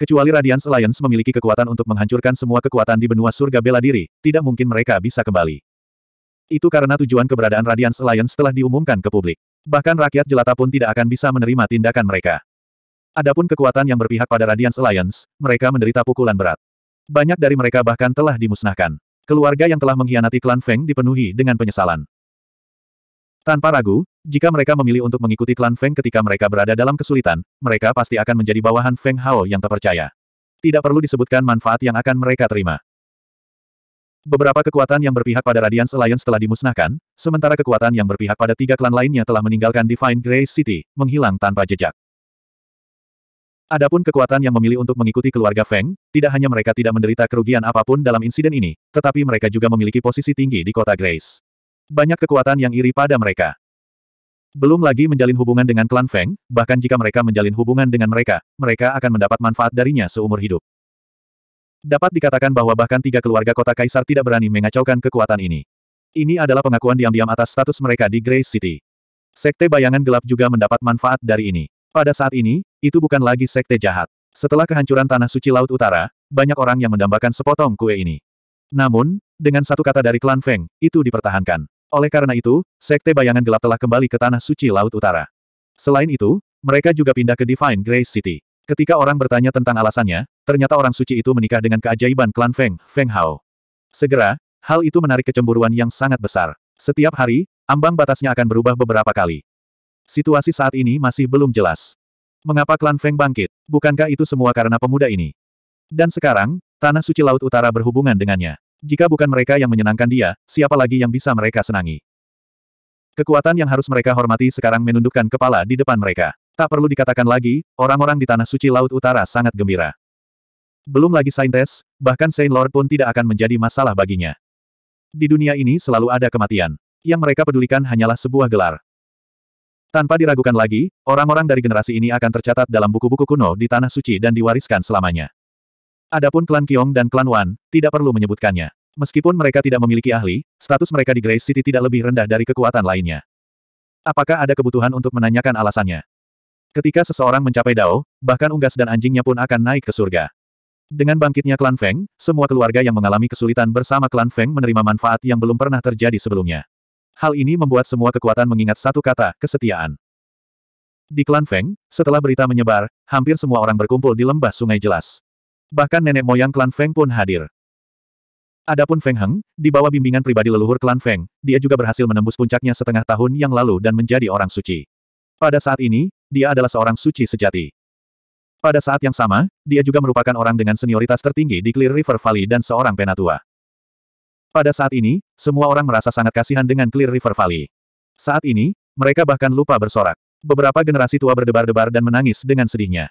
Kecuali Radiance Alliance memiliki kekuatan untuk menghancurkan semua kekuatan di benua surga bela diri, tidak mungkin mereka bisa kembali. Itu karena tujuan keberadaan Radiance Alliance telah diumumkan ke publik. Bahkan rakyat jelata pun tidak akan bisa menerima tindakan mereka. Adapun kekuatan yang berpihak pada Radiance Alliance, mereka menderita pukulan berat. Banyak dari mereka bahkan telah dimusnahkan. Keluarga yang telah mengkhianati klan Feng dipenuhi dengan penyesalan. Tanpa ragu, jika mereka memilih untuk mengikuti klan Feng ketika mereka berada dalam kesulitan, mereka pasti akan menjadi bawahan Feng Hao yang terpercaya. Tidak perlu disebutkan manfaat yang akan mereka terima. Beberapa kekuatan yang berpihak pada Radiance Alliance telah dimusnahkan, sementara kekuatan yang berpihak pada tiga klan lainnya telah meninggalkan Divine Grace City, menghilang tanpa jejak. Adapun kekuatan yang memilih untuk mengikuti keluarga Feng, tidak hanya mereka tidak menderita kerugian apapun dalam insiden ini, tetapi mereka juga memiliki posisi tinggi di kota Grace. Banyak kekuatan yang iri pada mereka. Belum lagi menjalin hubungan dengan klan Feng, bahkan jika mereka menjalin hubungan dengan mereka, mereka akan mendapat manfaat darinya seumur hidup. Dapat dikatakan bahwa bahkan tiga keluarga kota Kaisar tidak berani mengacaukan kekuatan ini. Ini adalah pengakuan diam-diam atas status mereka di Grace City. Sekte Bayangan Gelap juga mendapat manfaat dari ini. Pada saat ini, itu bukan lagi sekte jahat. Setelah kehancuran Tanah Suci Laut Utara, banyak orang yang mendambakan sepotong kue ini. Namun, dengan satu kata dari klan Feng, itu dipertahankan. Oleh karena itu, sekte bayangan gelap telah kembali ke Tanah Suci Laut Utara. Selain itu, mereka juga pindah ke Divine Grace City. Ketika orang bertanya tentang alasannya, ternyata orang suci itu menikah dengan keajaiban klan Feng, Feng Hao. Segera, hal itu menarik kecemburuan yang sangat besar. Setiap hari, ambang batasnya akan berubah beberapa kali. Situasi saat ini masih belum jelas. Mengapa klan Feng bangkit? Bukankah itu semua karena pemuda ini? Dan sekarang, Tanah Suci Laut Utara berhubungan dengannya. Jika bukan mereka yang menyenangkan dia, siapa lagi yang bisa mereka senangi? Kekuatan yang harus mereka hormati sekarang menundukkan kepala di depan mereka. Tak perlu dikatakan lagi, orang-orang di Tanah Suci Laut Utara sangat gembira. Belum lagi Saintes, bahkan Saint Lord pun tidak akan menjadi masalah baginya. Di dunia ini selalu ada kematian. Yang mereka pedulikan hanyalah sebuah gelar. Tanpa diragukan lagi, orang-orang dari generasi ini akan tercatat dalam buku-buku kuno di Tanah Suci dan diwariskan selamanya. Adapun klan Kiong dan klan Wan, tidak perlu menyebutkannya. Meskipun mereka tidak memiliki ahli, status mereka di Grace City tidak lebih rendah dari kekuatan lainnya. Apakah ada kebutuhan untuk menanyakan alasannya? Ketika seseorang mencapai Dao, bahkan unggas dan anjingnya pun akan naik ke surga. Dengan bangkitnya klan Feng, semua keluarga yang mengalami kesulitan bersama klan Feng menerima manfaat yang belum pernah terjadi sebelumnya. Hal ini membuat semua kekuatan mengingat satu kata, kesetiaan. Di klan Feng, setelah berita menyebar, hampir semua orang berkumpul di lembah sungai jelas. Bahkan nenek moyang klan Feng pun hadir. Adapun Feng Heng, di bawah bimbingan pribadi leluhur klan Feng, dia juga berhasil menembus puncaknya setengah tahun yang lalu dan menjadi orang suci. Pada saat ini, dia adalah seorang suci sejati. Pada saat yang sama, dia juga merupakan orang dengan senioritas tertinggi di Clear River Valley dan seorang penatua. Pada saat ini, semua orang merasa sangat kasihan dengan Clear River Valley. Saat ini, mereka bahkan lupa bersorak. Beberapa generasi tua berdebar-debar dan menangis dengan sedihnya.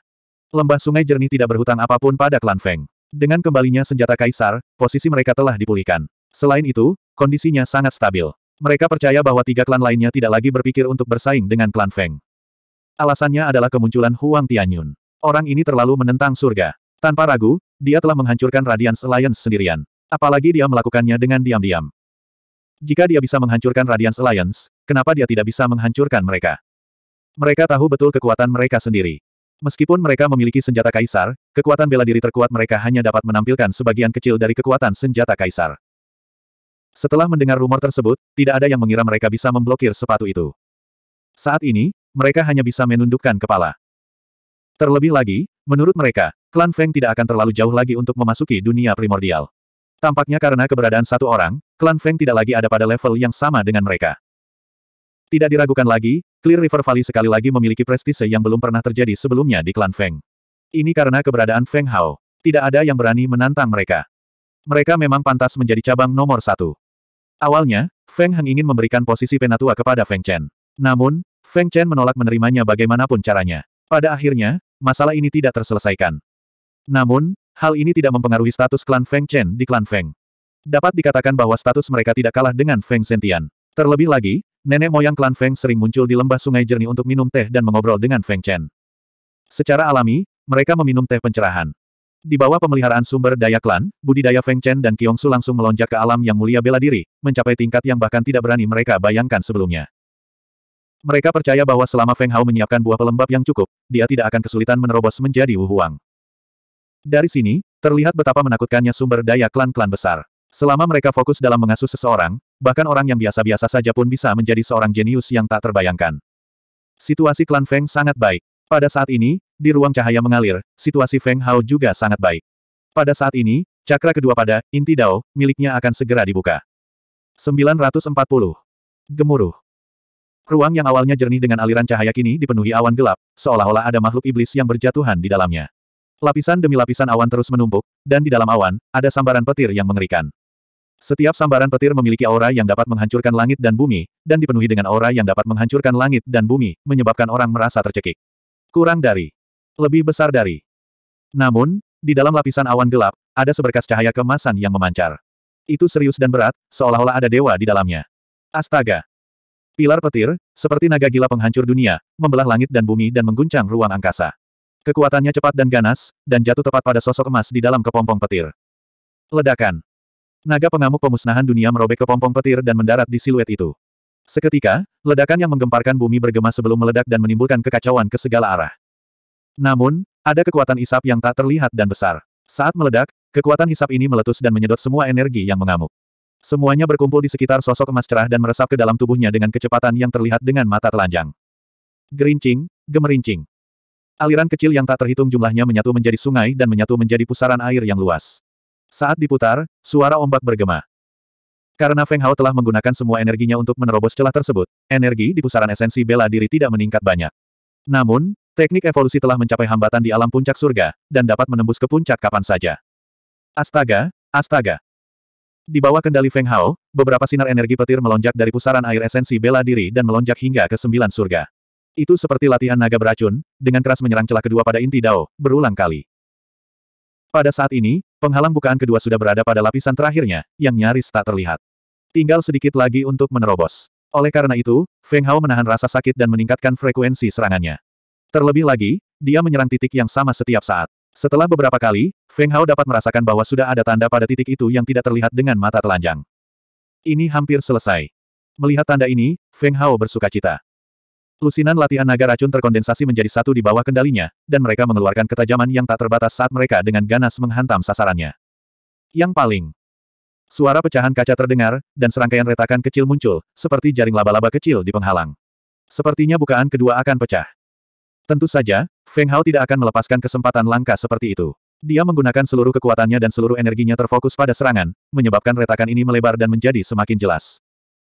Lembah sungai jernih tidak berhutang apapun pada klan Feng. Dengan kembalinya senjata kaisar, posisi mereka telah dipulihkan. Selain itu, kondisinya sangat stabil. Mereka percaya bahwa tiga klan lainnya tidak lagi berpikir untuk bersaing dengan klan Feng. Alasannya adalah kemunculan Huang Tianyun. Orang ini terlalu menentang surga. Tanpa ragu, dia telah menghancurkan Radiance Alliance sendirian. Apalagi dia melakukannya dengan diam-diam. Jika dia bisa menghancurkan Radiance Alliance, kenapa dia tidak bisa menghancurkan mereka? Mereka tahu betul kekuatan mereka sendiri. Meskipun mereka memiliki senjata kaisar, kekuatan bela diri terkuat mereka hanya dapat menampilkan sebagian kecil dari kekuatan senjata kaisar. Setelah mendengar rumor tersebut, tidak ada yang mengira mereka bisa memblokir sepatu itu. Saat ini, mereka hanya bisa menundukkan kepala. Terlebih lagi, menurut mereka, klan Feng tidak akan terlalu jauh lagi untuk memasuki dunia primordial. Tampaknya karena keberadaan satu orang, klan Feng tidak lagi ada pada level yang sama dengan mereka. Tidak diragukan lagi, Clear River Valley sekali lagi memiliki prestise yang belum pernah terjadi sebelumnya di klan Feng. Ini karena keberadaan Feng Hao. Tidak ada yang berani menantang mereka. Mereka memang pantas menjadi cabang nomor satu. Awalnya, Feng Heng ingin memberikan posisi penatua kepada Feng Chen. Namun, Feng Chen menolak menerimanya bagaimanapun caranya. Pada akhirnya, masalah ini tidak terselesaikan. Namun, Hal ini tidak mempengaruhi status klan Feng Chen di klan Feng. Dapat dikatakan bahwa status mereka tidak kalah dengan Feng Sentian. Terlebih lagi, nenek moyang klan Feng sering muncul di lembah sungai jernih untuk minum teh dan mengobrol dengan Feng Chen. Secara alami, mereka meminum teh pencerahan. Di bawah pemeliharaan sumber daya klan, budidaya Feng Chen dan Su langsung melonjak ke alam yang mulia bela diri, mencapai tingkat yang bahkan tidak berani mereka bayangkan sebelumnya. Mereka percaya bahwa selama Feng Hao menyiapkan buah pelembab yang cukup, dia tidak akan kesulitan menerobos menjadi Wu Huang. Dari sini, terlihat betapa menakutkannya sumber daya klan-klan besar. Selama mereka fokus dalam mengasuh seseorang, bahkan orang yang biasa-biasa saja pun bisa menjadi seorang jenius yang tak terbayangkan. Situasi klan Feng sangat baik. Pada saat ini, di ruang cahaya mengalir, situasi Feng Hao juga sangat baik. Pada saat ini, cakra kedua pada, inti dao, miliknya akan segera dibuka. 940. Gemuruh. Ruang yang awalnya jernih dengan aliran cahaya kini dipenuhi awan gelap, seolah-olah ada makhluk iblis yang berjatuhan di dalamnya. Lapisan demi lapisan awan terus menumpuk, dan di dalam awan, ada sambaran petir yang mengerikan. Setiap sambaran petir memiliki aura yang dapat menghancurkan langit dan bumi, dan dipenuhi dengan aura yang dapat menghancurkan langit dan bumi, menyebabkan orang merasa tercekik. Kurang dari. Lebih besar dari. Namun, di dalam lapisan awan gelap, ada seberkas cahaya kemasan yang memancar. Itu serius dan berat, seolah-olah ada dewa di dalamnya. Astaga! Pilar petir, seperti naga gila penghancur dunia, membelah langit dan bumi dan mengguncang ruang angkasa. Kekuatannya cepat dan ganas, dan jatuh tepat pada sosok emas di dalam kepompong petir. Ledakan. Naga pengamuk pemusnahan dunia merobek kepompong petir dan mendarat di siluet itu. Seketika, ledakan yang menggemparkan bumi bergema sebelum meledak dan menimbulkan kekacauan ke segala arah. Namun, ada kekuatan isap yang tak terlihat dan besar. Saat meledak, kekuatan isap ini meletus dan menyedot semua energi yang mengamuk. Semuanya berkumpul di sekitar sosok emas cerah dan meresap ke dalam tubuhnya dengan kecepatan yang terlihat dengan mata telanjang. Gerincing, gemerincing. Aliran kecil yang tak terhitung jumlahnya menyatu menjadi sungai dan menyatu menjadi pusaran air yang luas. Saat diputar, suara ombak bergema. Karena Feng Hao telah menggunakan semua energinya untuk menerobos celah tersebut, energi di pusaran esensi bela diri tidak meningkat banyak. Namun, teknik evolusi telah mencapai hambatan di alam puncak surga, dan dapat menembus ke puncak kapan saja. Astaga, astaga. Di bawah kendali Feng Hao, beberapa sinar energi petir melonjak dari pusaran air esensi bela diri dan melonjak hingga ke sembilan surga. Itu seperti latihan naga beracun, dengan keras menyerang celah kedua pada inti Dao, berulang kali. Pada saat ini, penghalang bukaan kedua sudah berada pada lapisan terakhirnya, yang nyaris tak terlihat. Tinggal sedikit lagi untuk menerobos. Oleh karena itu, Feng Hao menahan rasa sakit dan meningkatkan frekuensi serangannya. Terlebih lagi, dia menyerang titik yang sama setiap saat. Setelah beberapa kali, Feng Hao dapat merasakan bahwa sudah ada tanda pada titik itu yang tidak terlihat dengan mata telanjang. Ini hampir selesai. Melihat tanda ini, Feng Hao bersuka cita. Lusinan latihan naga racun terkondensasi menjadi satu di bawah kendalinya, dan mereka mengeluarkan ketajaman yang tak terbatas saat mereka dengan ganas menghantam sasarannya. Yang paling Suara pecahan kaca terdengar, dan serangkaian retakan kecil muncul, seperti jaring laba-laba kecil di penghalang. Sepertinya bukaan kedua akan pecah. Tentu saja, Feng Hao tidak akan melepaskan kesempatan langka seperti itu. Dia menggunakan seluruh kekuatannya dan seluruh energinya terfokus pada serangan, menyebabkan retakan ini melebar dan menjadi semakin jelas.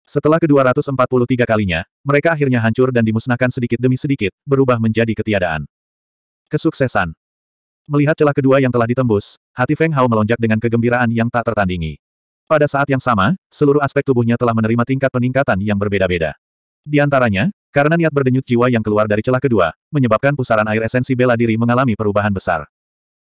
Setelah ke-243 kalinya, mereka akhirnya hancur dan dimusnahkan sedikit demi sedikit, berubah menjadi ketiadaan. Kesuksesan. Melihat celah kedua yang telah ditembus, hati Feng Hao melonjak dengan kegembiraan yang tak tertandingi. Pada saat yang sama, seluruh aspek tubuhnya telah menerima tingkat peningkatan yang berbeda-beda. Di antaranya, karena niat berdenyut jiwa yang keluar dari celah kedua, menyebabkan pusaran air esensi bela diri mengalami perubahan besar.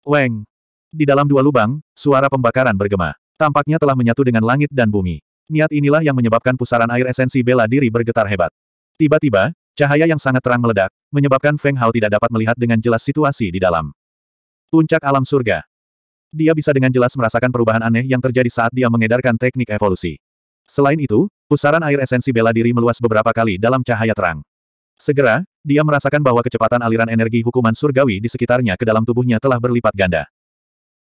Weng! Di dalam dua lubang, suara pembakaran bergema. Tampaknya telah menyatu dengan langit dan bumi. Niat inilah yang menyebabkan pusaran air esensi bela diri bergetar hebat. Tiba-tiba, cahaya yang sangat terang meledak, menyebabkan Feng Hao tidak dapat melihat dengan jelas situasi di dalam. Puncak alam surga. Dia bisa dengan jelas merasakan perubahan aneh yang terjadi saat dia mengedarkan teknik evolusi. Selain itu, pusaran air esensi bela diri meluas beberapa kali dalam cahaya terang. Segera, dia merasakan bahwa kecepatan aliran energi hukuman surgawi di sekitarnya ke dalam tubuhnya telah berlipat ganda.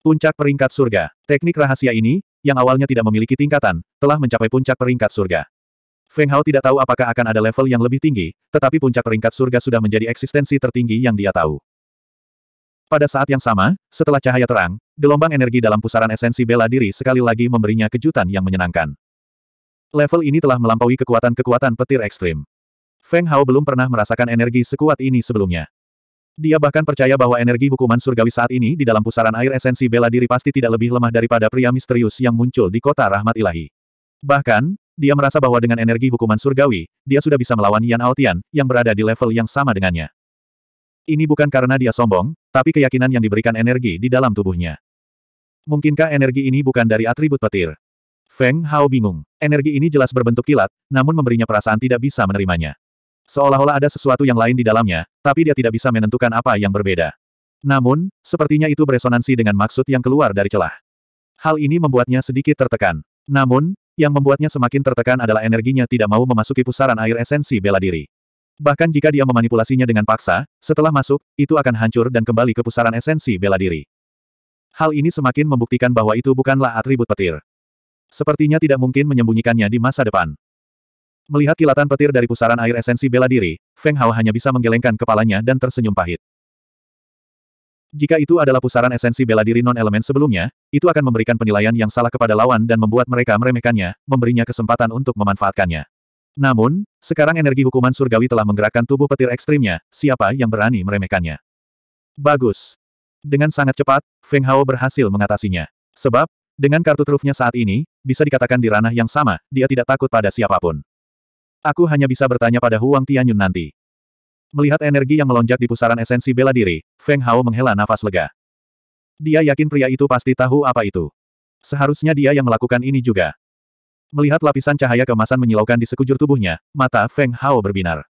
Puncak peringkat surga. Teknik rahasia ini, yang awalnya tidak memiliki tingkatan, telah mencapai puncak peringkat surga. Feng Hao tidak tahu apakah akan ada level yang lebih tinggi, tetapi puncak peringkat surga sudah menjadi eksistensi tertinggi yang dia tahu. Pada saat yang sama, setelah cahaya terang, gelombang energi dalam pusaran esensi bela diri sekali lagi memberinya kejutan yang menyenangkan. Level ini telah melampaui kekuatan-kekuatan petir ekstrim. Feng Hao belum pernah merasakan energi sekuat ini sebelumnya. Dia bahkan percaya bahwa energi hukuman surgawi saat ini di dalam pusaran air esensi bela diri pasti tidak lebih lemah daripada pria misterius yang muncul di kota rahmat ilahi. Bahkan, dia merasa bahwa dengan energi hukuman surgawi, dia sudah bisa melawan Yan Aotian, yang berada di level yang sama dengannya. Ini bukan karena dia sombong, tapi keyakinan yang diberikan energi di dalam tubuhnya. Mungkinkah energi ini bukan dari atribut petir? Feng Hao bingung. Energi ini jelas berbentuk kilat, namun memberinya perasaan tidak bisa menerimanya. Seolah-olah ada sesuatu yang lain di dalamnya, tapi dia tidak bisa menentukan apa yang berbeda. Namun, sepertinya itu beresonansi dengan maksud yang keluar dari celah. Hal ini membuatnya sedikit tertekan. Namun, yang membuatnya semakin tertekan adalah energinya tidak mau memasuki pusaran air esensi bela diri. Bahkan jika dia memanipulasinya dengan paksa, setelah masuk, itu akan hancur dan kembali ke pusaran esensi bela diri. Hal ini semakin membuktikan bahwa itu bukanlah atribut petir. Sepertinya tidak mungkin menyembunyikannya di masa depan. Melihat kilatan petir dari pusaran air esensi bela diri, Feng Hao hanya bisa menggelengkan kepalanya dan tersenyum pahit. Jika itu adalah pusaran esensi bela diri non-elemen sebelumnya, itu akan memberikan penilaian yang salah kepada lawan dan membuat mereka meremehkannya, memberinya kesempatan untuk memanfaatkannya. Namun, sekarang energi hukuman surgawi telah menggerakkan tubuh petir ekstrimnya, siapa yang berani meremehkannya? Bagus. Dengan sangat cepat, Feng Hao berhasil mengatasinya. Sebab, dengan kartu trufnya saat ini, bisa dikatakan di ranah yang sama, dia tidak takut pada siapapun. Aku hanya bisa bertanya pada Huang Tianyun nanti. Melihat energi yang melonjak di pusaran esensi bela diri, Feng Hao menghela nafas lega. Dia yakin pria itu pasti tahu apa itu. Seharusnya dia yang melakukan ini juga. Melihat lapisan cahaya kemasan menyilaukan di sekujur tubuhnya, mata Feng Hao berbinar.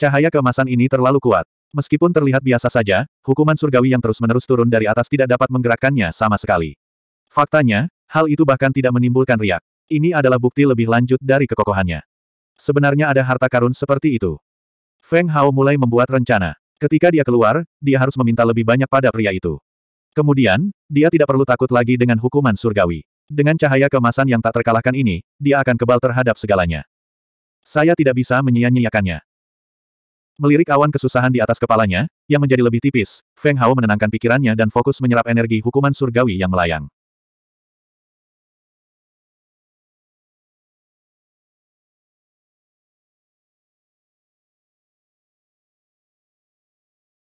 Cahaya kemasan ini terlalu kuat. Meskipun terlihat biasa saja, hukuman surgawi yang terus-menerus turun dari atas tidak dapat menggerakkannya sama sekali. Faktanya, hal itu bahkan tidak menimbulkan riak. Ini adalah bukti lebih lanjut dari kekokohannya. Sebenarnya ada harta karun seperti itu. Feng Hao mulai membuat rencana. Ketika dia keluar, dia harus meminta lebih banyak pada pria itu. Kemudian, dia tidak perlu takut lagi dengan hukuman surgawi. Dengan cahaya kemasan yang tak terkalahkan ini, dia akan kebal terhadap segalanya. Saya tidak bisa menyia-nyiakannya. Melirik awan kesusahan di atas kepalanya, yang menjadi lebih tipis, Feng Hao menenangkan pikirannya dan fokus menyerap energi hukuman surgawi yang melayang.